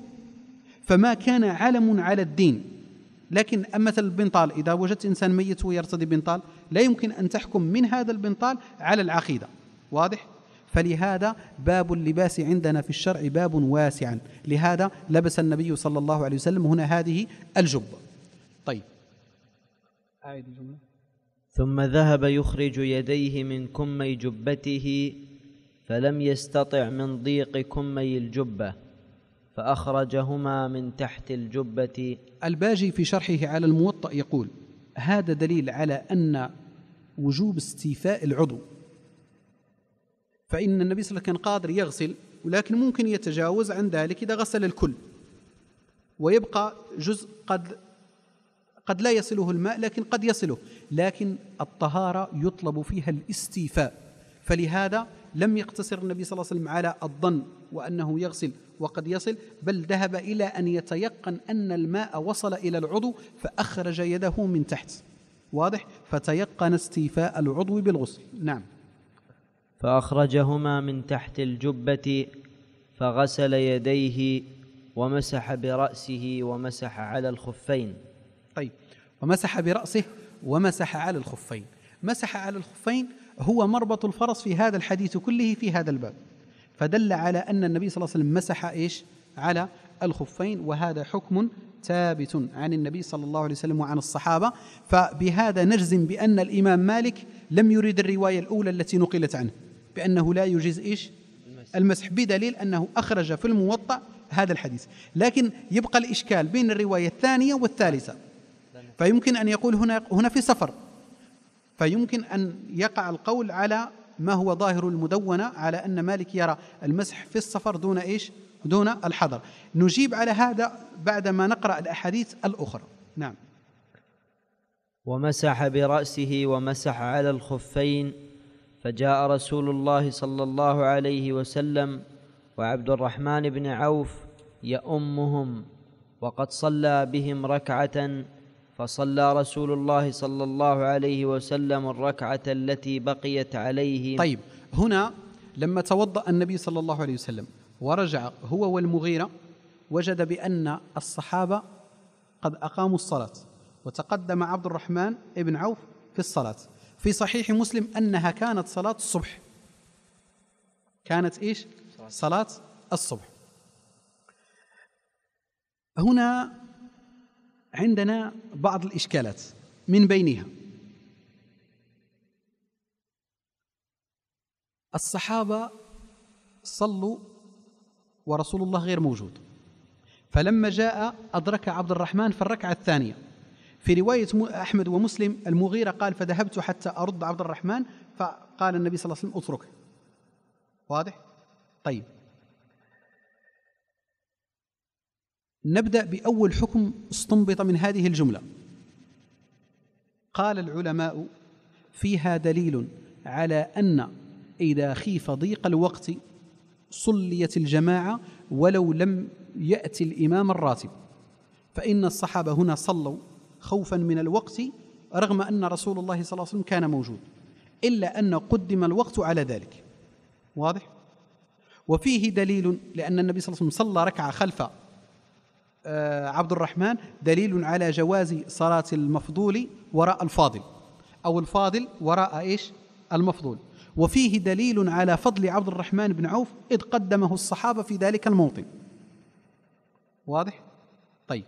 فما كان علم على الدين لكن مثل البنطال إذا وجدت إنسان ميت ويرتدي بنطال لا يمكن أن تحكم من هذا البنطال على العقيدة واضح؟ فلهذا باب اللباس عندنا في الشرع باب واسعا لهذا لبس النبي صلى الله عليه وسلم هنا هذه الجبة طيب أعيد ثم ذهب يخرج يديه من كمي جبته فلم يستطع من ضيق كمي الجبه فأخرجهما من تحت الجبة الباجي في شرحه على الموطأ يقول هذا دليل على أن وجوب استيفاء العضو فإن النبي صلى الله عليه وسلم كان قادر يغسل ولكن ممكن يتجاوز عن ذلك إذا غسل الكل ويبقى جزء قد قد لا يصله الماء لكن قد يصله لكن الطهارة يطلب فيها الاستيفاء فلهذا لم يقتصر النبي صلى الله عليه وسلم على الظن وأنه يغسل وقد يصل بل ذهب إلى أن يتيقن أن الماء وصل إلى العضو فأخرج يده من تحت واضح فتيقن استيفاء العضو بالغسل نعم فأخرجهما من تحت الجبة فغسل يديه ومسح برأسه ومسح على الخفين طيب ومسح برأسه ومسح على الخفين مسح على الخفين هو مربط الفرس في هذا الحديث كله في هذا الباب فدل على أن النبي صلى الله عليه وسلم مسح إيش على الخفين وهذا حكم ثابت عن النبي صلى الله عليه وسلم وعن الصحابة فبهذا نجزم بأن الإمام مالك لم يريد الرواية الأولى التي نقلت عنه بأنه لا يجيز إيش المسح بدليل أنه أخرج في الموطأ هذا الحديث لكن يبقى الإشكال بين الرواية الثانية والثالثة فيمكن أن يقول هنا, هنا في سفر فيمكن أن يقع القول على ما هو ظاهر المدونة على أن مالك يرى المسح في السفر دون إيش دون الحضر نجيب على هذا بعدما نقرأ الأحاديث الأخرى نعم ومسح برأسه ومسح على الخفين فجاء رسول الله صلى الله عليه وسلم وعبد الرحمن بن عوف يأمهم وقد صلى بهم ركعة فصلى رسول الله صلى الله عليه وسلم الركعة التي بقيت عليه طيب هنا لما توضأ النبي صلى الله عليه وسلم ورجع هو والمغيرة وجد بأن الصحابة قد أقاموا الصلاة وتقدم عبد الرحمن بن عوف في الصلاة في صحيح مسلم أنها كانت صلاة الصبح كانت إيش؟ صلاة الصبح هنا عندنا بعض الإشكالات من بينها الصحابة صلوا ورسول الله غير موجود فلما جاء أدرك عبد الرحمن في الركعة الثانية في رواية أحمد ومسلم المغيرة قال فذهبت حتى أرد عبد الرحمن فقال النبي صلى الله عليه وسلم اتركه واضح؟ طيب نبدا باول حكم استنبط من هذه الجمله قال العلماء فيها دليل على ان اذا خيف ضيق الوقت صليت الجماعه ولو لم ياتي الامام الراتب فان الصحابه هنا صلوا خوفا من الوقت رغم ان رسول الله صلى الله عليه وسلم كان موجود الا ان قدم الوقت على ذلك واضح وفيه دليل لان النبي صلى الله عليه وسلم صلى ركعه خلف آه، عبد الرحمن دليل على جواز صلاة المفضول وراء الفاضل أو الفاضل وراء إيش المفضول وفيه دليل على فضل عبد الرحمن بن عوف إذ قدمه الصحابة في ذلك الموطن واضح؟ طيب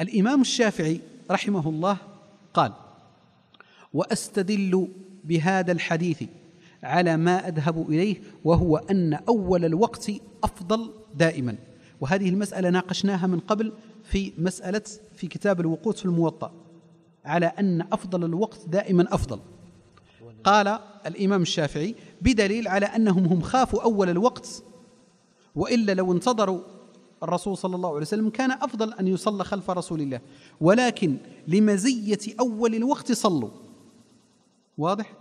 الإمام الشافعي رحمه الله قال وأستدل بهذا الحديث على ما أذهب إليه وهو أن أول الوقت أفضل دائما وهذه المسألة ناقشناها من قبل في مسألة في كتاب الوقوت في الموطأ على أن أفضل الوقت دائما أفضل قال الإمام الشافعي بدليل على أنهم هم خافوا أول الوقت وإلا لو انتظروا الرسول صلى الله عليه وسلم كان أفضل أن يصلى خلف رسول الله ولكن لمزية أول الوقت صلوا واضح؟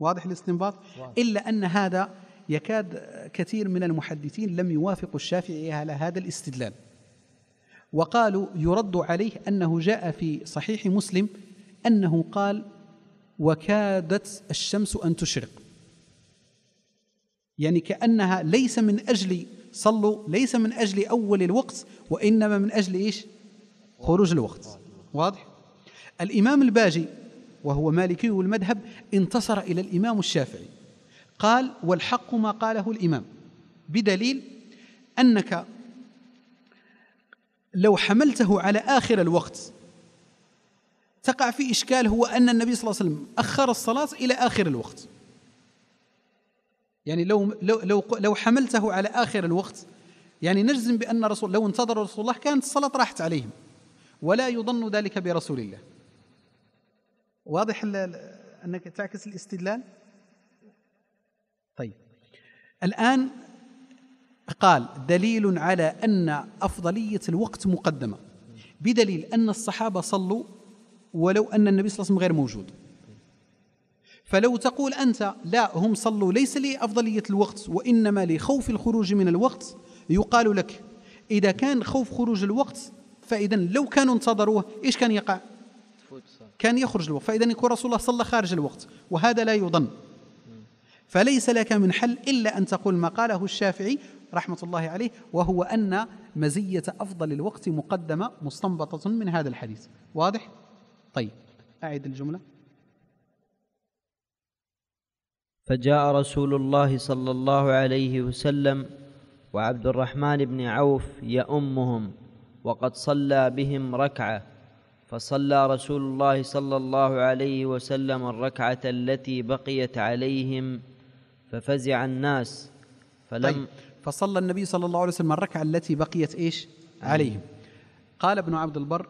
واضح الاستنباط؟ واضح إلا أن هذا يكاد كثير من المحدثين لم يوافقوا الشافعي على هذا الاستدلال وقالوا يرد عليه انه جاء في صحيح مسلم انه قال وكادت الشمس ان تشرق يعني كانها ليس من اجل صلوا ليس من اجل اول الوقت وانما من اجل ايش خروج الوقت واضح الامام الباجي وهو مالكي المذهب انتصر الى الامام الشافعي قال والحق ما قاله الإمام بدليل أنك لو حملته على آخر الوقت تقع في إشكال هو أن النبي صلى الله عليه وسلم أخر الصلاة إلى آخر الوقت يعني لو لو لو, لو حملته على آخر الوقت يعني نجزم بأن رسول لو انتظر رسول الله كانت الصلاة راحت عليهم ولا يظن ذلك برسول الله واضح أنك تعكس الاستدلال طيب الآن قال دليل على أن أفضلية الوقت مقدمة بدليل أن الصحابة صلوا ولو أن النبي صلى الله عليه وسلم غير موجود فلو تقول أنت لا هم صلوا ليس لأفضلية الوقت وإنما لخوف الخروج من الوقت يقال لك إذا كان خوف خروج الوقت فإذا لو كانوا انتظروه إيش كان يقع كان يخرج الوقت فإذا يكون رسول الله صلى خارج الوقت وهذا لا يظن فليس لك من حل إلا أن تقول ما قاله الشافعي رحمة الله عليه وهو أن مزية أفضل الوقت مقدمة مستنبطة من هذا الحديث واضح؟ طيب أعد الجملة فجاء رسول الله صلى الله عليه وسلم وعبد الرحمن بن عوف يأمهم وقد صلى بهم ركعة فصلى رسول الله صلى الله عليه وسلم الركعة التي بقيت عليهم ففزع الناس فلم طيب فصلى النبي صلى الله عليه وسلم الركعة التي بقيت إيش عليهم قال ابن عبد البر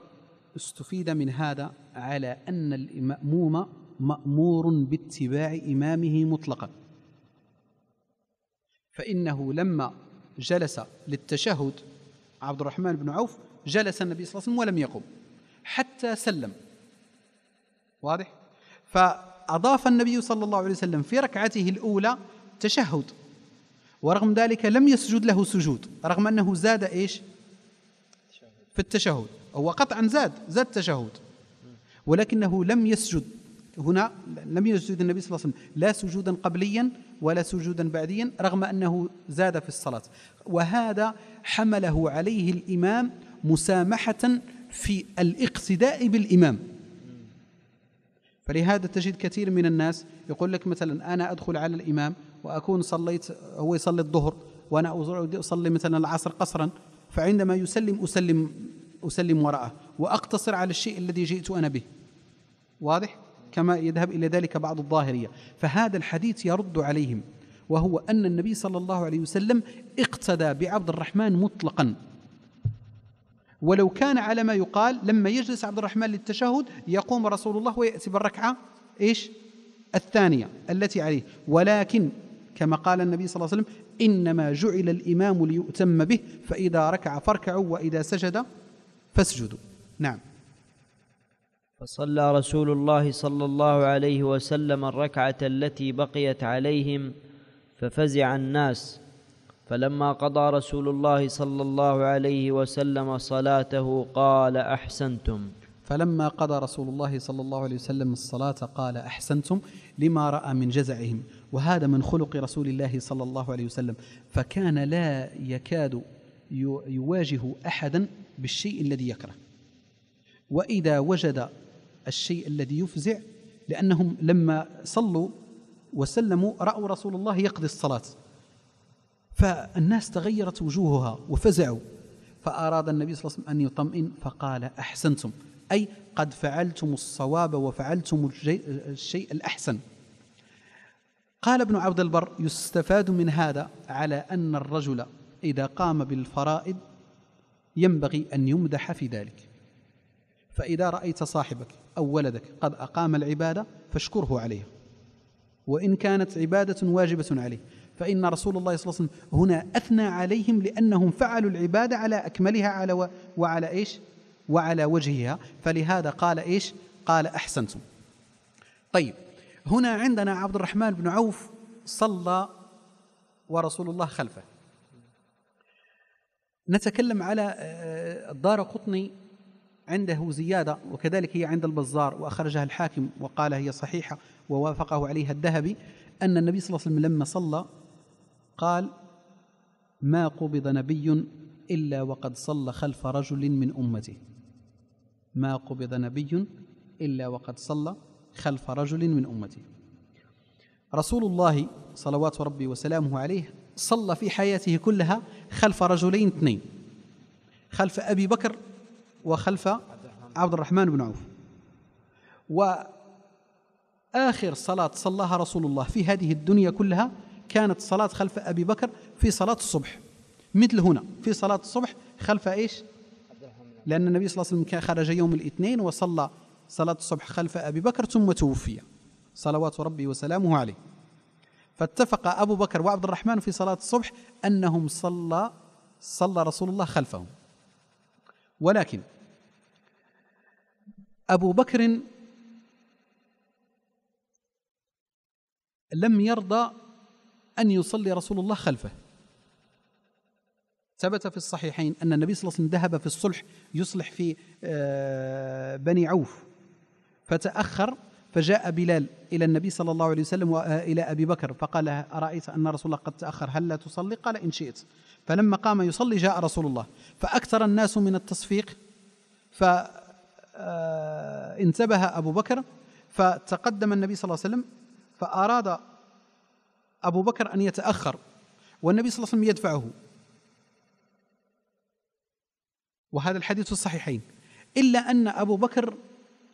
استفيد من هذا على أن المأموم مأمور باتباع إمامه مطلقا فإنه لما جلس للتشهد عبد الرحمن بن عوف جلس النبي صلى الله عليه وسلم ولم يقم حتى سلم واضح؟ ف أضاف النبي صلى الله عليه وسلم في ركعته الأولى تشهد ورغم ذلك لم يسجد له سجود رغم أنه زاد إيش في التشهد هو قطعا زاد زاد التشهد ولكنه لم يسجد هنا لم يسجد النبي صلى الله عليه وسلم لا سجودا قبليا ولا سجودا بعديا رغم أنه زاد في الصلاة وهذا حمله عليه الإمام مسامحة في الاقتداء بالإمام فلهذا تجد كثير من الناس يقول لك مثلا أنا أدخل على الإمام وأكون صليت هو يصلي الظهر وأنا أصلي مثلا العصر قصرا فعندما يسلم أسلم أسلم وراءه وأقتصر على الشيء الذي جئت أنا به واضح؟ كما يذهب إلى ذلك بعض الظاهرية فهذا الحديث يرد عليهم وهو أن النبي صلى الله عليه وسلم اقتدى بعبد الرحمن مطلقا ولو كان على ما يقال لما يجلس عبد الرحمن للتشهد يقوم رسول الله ويأتي بالركعة إيش الثانية التي عليه ولكن كما قال النبي صلى الله عليه وسلم إنما جعل الإمام ليؤتم به فإذا ركع فاركعوا وإذا سجد فاسجدوا نعم فصلى رسول الله صلى الله عليه وسلم الركعة التي بقيت عليهم ففزع الناس فلما قضى رسول الله صلى الله عليه وسلم صلاته قال احسنتم فلما قضى رسول الله صلى الله عليه وسلم الصلاه قال احسنتم لما راى من جزعهم وهذا من خلق رسول الله صلى الله عليه وسلم فكان لا يكاد يواجه احدا بالشيء الذي يكره واذا وجد الشيء الذي يفزع لانهم لما صلوا وسلموا راوا رسول الله يقضي الصلاه فالناس تغيرت وجوهها وفزعوا فأراد النبي صلى الله عليه وسلم أن يطمئن فقال أحسنتم أي قد فعلتم الصواب وفعلتم الشيء الأحسن قال ابن عبد البر يستفاد من هذا على أن الرجل إذا قام بالفرائض ينبغي أن يمدح في ذلك فإذا رأيت صاحبك أو ولدك قد أقام العبادة فاشكره عليها وإن كانت عبادة واجبة عليه فإن رسول الله صلى الله عليه وسلم هنا أثنى عليهم لأنهم فعلوا العبادة على أكملها على وعلى إيش وعلى وجهها فلهذا قال إيش قال أحسنتم طيب هنا عندنا عبد الرحمن بن عوف صلى ورسول الله خلفه نتكلم على آه، الدار قطني عنده زيادة وكذلك هي عند البزار وأخرجها الحاكم وقال هي صحيحة ووافقه عليها الذهبي أن النبي صلى الله عليه وسلم لما صلى قال ما قبض نبي الا وقد صلى خلف رجل من امته ما قبض نبي الا وقد صلى خلف رجل من امته رسول الله صلوات ربي وسلامه عليه صلى في حياته كلها خلف رجلين اثنين خلف ابي بكر وخلف عبد الرحمن بن عوف واخر صلاه صلاها رسول الله في هذه الدنيا كلها كانت صلاة خلف أبي بكر في صلاة الصبح مثل هنا في صلاة الصبح خلف إيش لأن النبي صلى الله عليه وسلم خرج يوم الاثنين وصلى صلاة الصبح خلف أبي بكر ثم توفي صلوات ربي وسلامه عليه فاتفق أبو بكر وعبد الرحمن في صلاة الصبح أنهم صلى صلى رسول الله خلفهم ولكن أبو بكر لم يرضى أن يصلي رسول الله خلفه ثبت في الصحيحين أن النبي صلى الله عليه وسلم ذهب في الصلح يصلح في آه، بني عوف فتأخر فجاء بلال إلى النبي صلى الله عليه وسلم وإلى آه، أبي بكر فقال أرأيت أن رسول الله قد تأخر هل لا تصلي قال إن شئت فلما قام يصلي جاء رسول الله فأكثر الناس من التصفيق فانتبه آه، أبو بكر فتقدم النبي صلى الله عليه وسلم فأراد أبو بكر أن يتأخر والنبي صلى الله عليه وسلم يدفعه وهذا الحديث الصحيحين إلا أن أبو بكر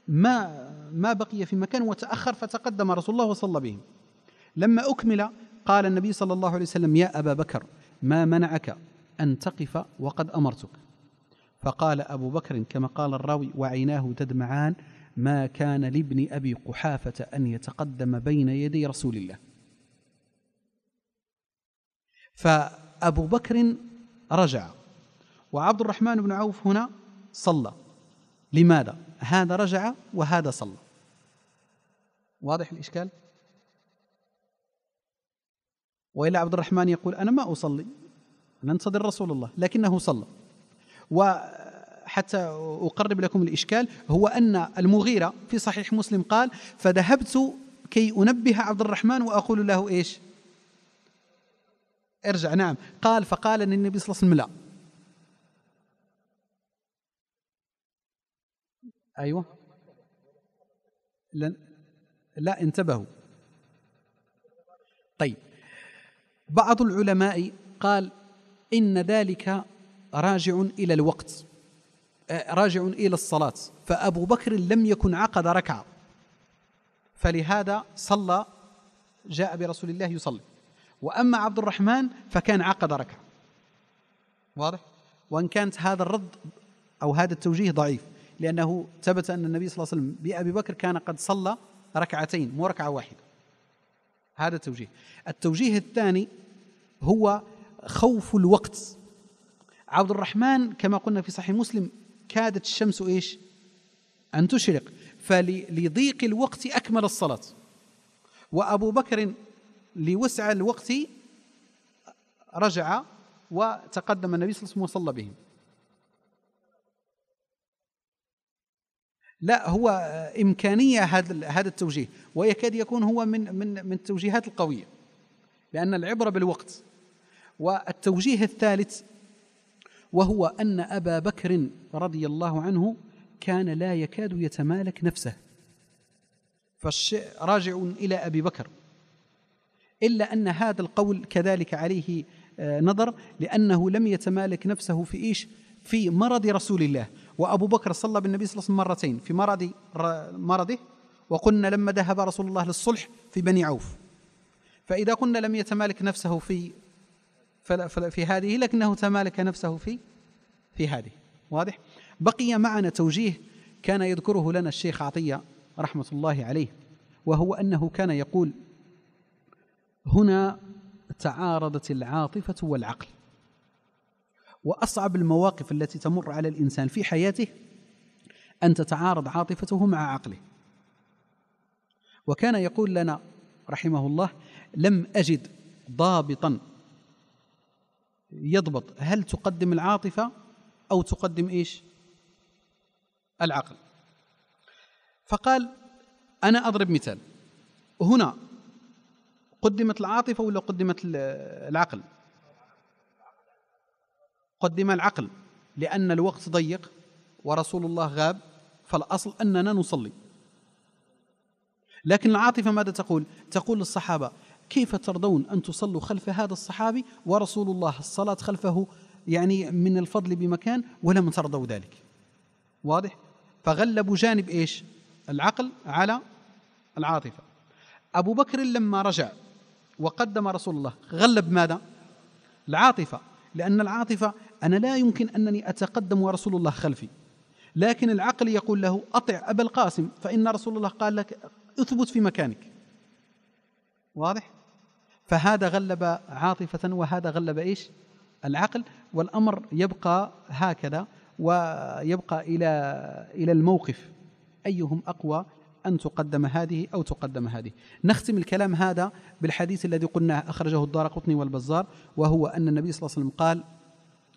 ما ما بقي في مكان وتأخر فتقدم رسول الله وصلى به لما أكمل قال النبي صلى الله عليه وسلم يا أبا بكر ما منعك أن تقف وقد أمرتك فقال أبو بكر كما قال الراوي وعيناه تدمعان ما كان لابن أبي قحافة أن يتقدم بين يدي رسول الله فأبو بكر رجع وعبد الرحمن بن عوف هنا صلى لماذا؟ هذا رجع وهذا صلى واضح الإشكال؟ وإلا عبد الرحمن يقول أنا ما أصلي ننتظر رسول الله لكنه صلى وحتى أقرب لكم الإشكال هو أن المغيرة في صحيح مسلم قال فذهبت كي أنبه عبد الرحمن وأقول له إيش ارجع نعم قال فقال أن النبي صلى الله عليه وسلم لا أيوة لن لا انتبهوا طيب بعض العلماء قال إن ذلك راجع إلى الوقت آه، راجع إلى الصلاة فأبو بكر لم يكن عقد ركعة فلهذا صلى جاء برسول الله يصلي وأما عبد الرحمن فكان عقد ركعة واضح؟ وإن كانت هذا الرد أو هذا التوجيه ضعيف لأنه ثبت أن النبي صلى الله عليه وسلم بأبي بكر كان قد صلى ركعتين مو ركعة واحدة هذا التوجيه التوجيه الثاني هو خوف الوقت عبد الرحمن كما قلنا في صحيح مسلم كادت الشمس ايش؟ ان تشرق فلضيق الوقت اكمل الصلاه وابو بكر لوسع الوقت رجع وتقدم النبي صلى الله عليه وسلم وصلى بهم لا هو إمكانية هذا هذا التوجيه ويكاد يكون هو من من من التوجيهات القوية لأن العبرة بالوقت والتوجيه الثالث وهو أن أبا بكر رضي الله عنه كان لا يكاد يتمالك نفسه فالشيء راجع إلى أبي بكر إلا أن هذا القول كذلك عليه آه، نظر لأنه لم يتمالك نفسه في إيش في مرض رسول الله وأبو بكر صلى بالنبي صلى الله عليه وسلم مرتين في مرض مرضه وقلنا لما ذهب رسول الله للصلح في بني عوف فإذا قلنا لم يتمالك نفسه في في هذه لكنه تمالك نفسه في في هذه واضح بقي معنا توجيه كان يذكره لنا الشيخ عطية رحمة الله عليه وهو أنه كان يقول هنا تعارضت العاطفة والعقل وأصعب المواقف التي تمر على الإنسان في حياته أن تتعارض عاطفته مع عقله وكان يقول لنا رحمه الله لم أجد ضابطا يضبط هل تقدم العاطفة أو تقدم إيش العقل فقال أنا أضرب مثال هنا قدمت العاطفة ولا قدمت العقل قدم العقل لأن الوقت ضيق ورسول الله غاب فالأصل أننا نصلي لكن العاطفة ماذا تقول؟ تقول للصحابة كيف ترضون أن تصلوا خلف هذا الصحابي ورسول الله الصلاة خلفه يعني من الفضل بمكان ولم ترضوا ذلك واضح؟ فغلبوا جانب إيش؟ العقل على العاطفة أبو بكر لما رجع وقدم رسول الله غلب ماذا العاطفه لان العاطفه انا لا يمكن انني اتقدم ورسول الله خلفي لكن العقل يقول له اطع ابا القاسم فان رسول الله قال لك اثبت في مكانك واضح فهذا غلب عاطفه وهذا غلب ايش العقل والامر يبقى هكذا ويبقى الى الى الموقف ايهم اقوى أن تقدم هذه أو تقدم هذه نختم الكلام هذا بالحديث الذي قلناه أخرجه الدار قطني والبزار وهو أن النبي صلى الله عليه وسلم قال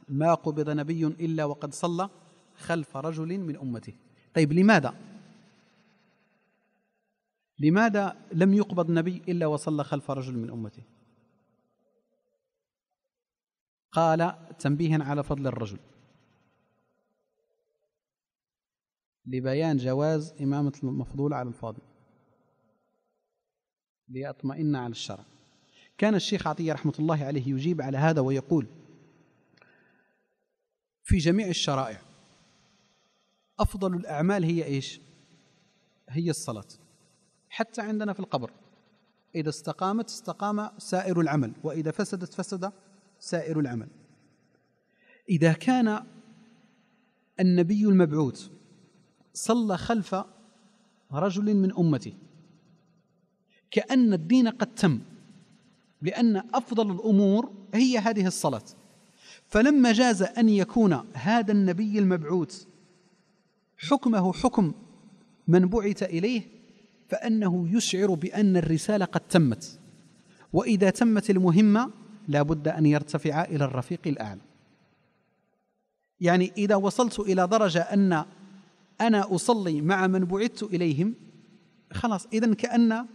ما قبض نبي إلا وقد صلى خلف رجل من أمته طيب لماذا؟ لماذا لم يقبض نبي إلا وصلى خلف رجل من أمته قال تنبيها على فضل الرجل لبيان جواز إمامة المفضول على الفاضل ليطمئن على الشرع كان الشيخ عطية رحمة الله عليه يجيب على هذا ويقول في جميع الشرائع أفضل الأعمال هي إيش؟ هي الصلاة حتى عندنا في القبر إذا استقامت استقام سائر العمل وإذا فسدت فسد سائر العمل إذا كان النبي المبعوث صلى خلف رجل من امته كان الدين قد تم لان افضل الامور هي هذه الصلاه فلما جاز ان يكون هذا النبي المبعوث حكمه حكم من بعث اليه فانه يشعر بان الرساله قد تمت واذا تمت المهمه لا بد ان يرتفع الى الرفيق الاعلى يعني اذا وصلت الى درجه ان أنا أصلي مع من بعثت إليهم خلاص إذا كأن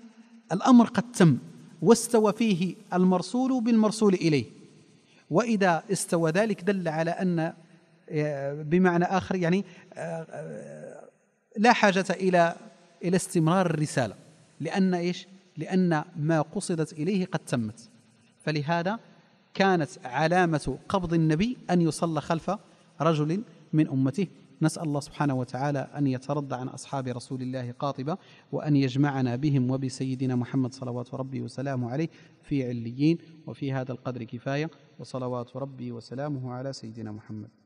الأمر قد تم واستوى فيه المرسول بالمرسول إليه وإذا استوى ذلك دل على أن آه، بمعنى آخر يعني آه، آه، لا حاجة إلى إلى استمرار الرسالة لأن إيش؟ لأن ما قصدت إليه قد تمت فلهذا كانت علامة قبض النبي أن يصلى خلف رجل من أمته نسأل الله سبحانه وتعالى أن يترضى عن أصحاب رسول الله قاطبة وأن يجمعنا بهم وبسيدنا محمد صلوات ربي وسلامه عليه في عليين وفي هذا القدر كفاية وصلوات ربي وسلامه على سيدنا محمد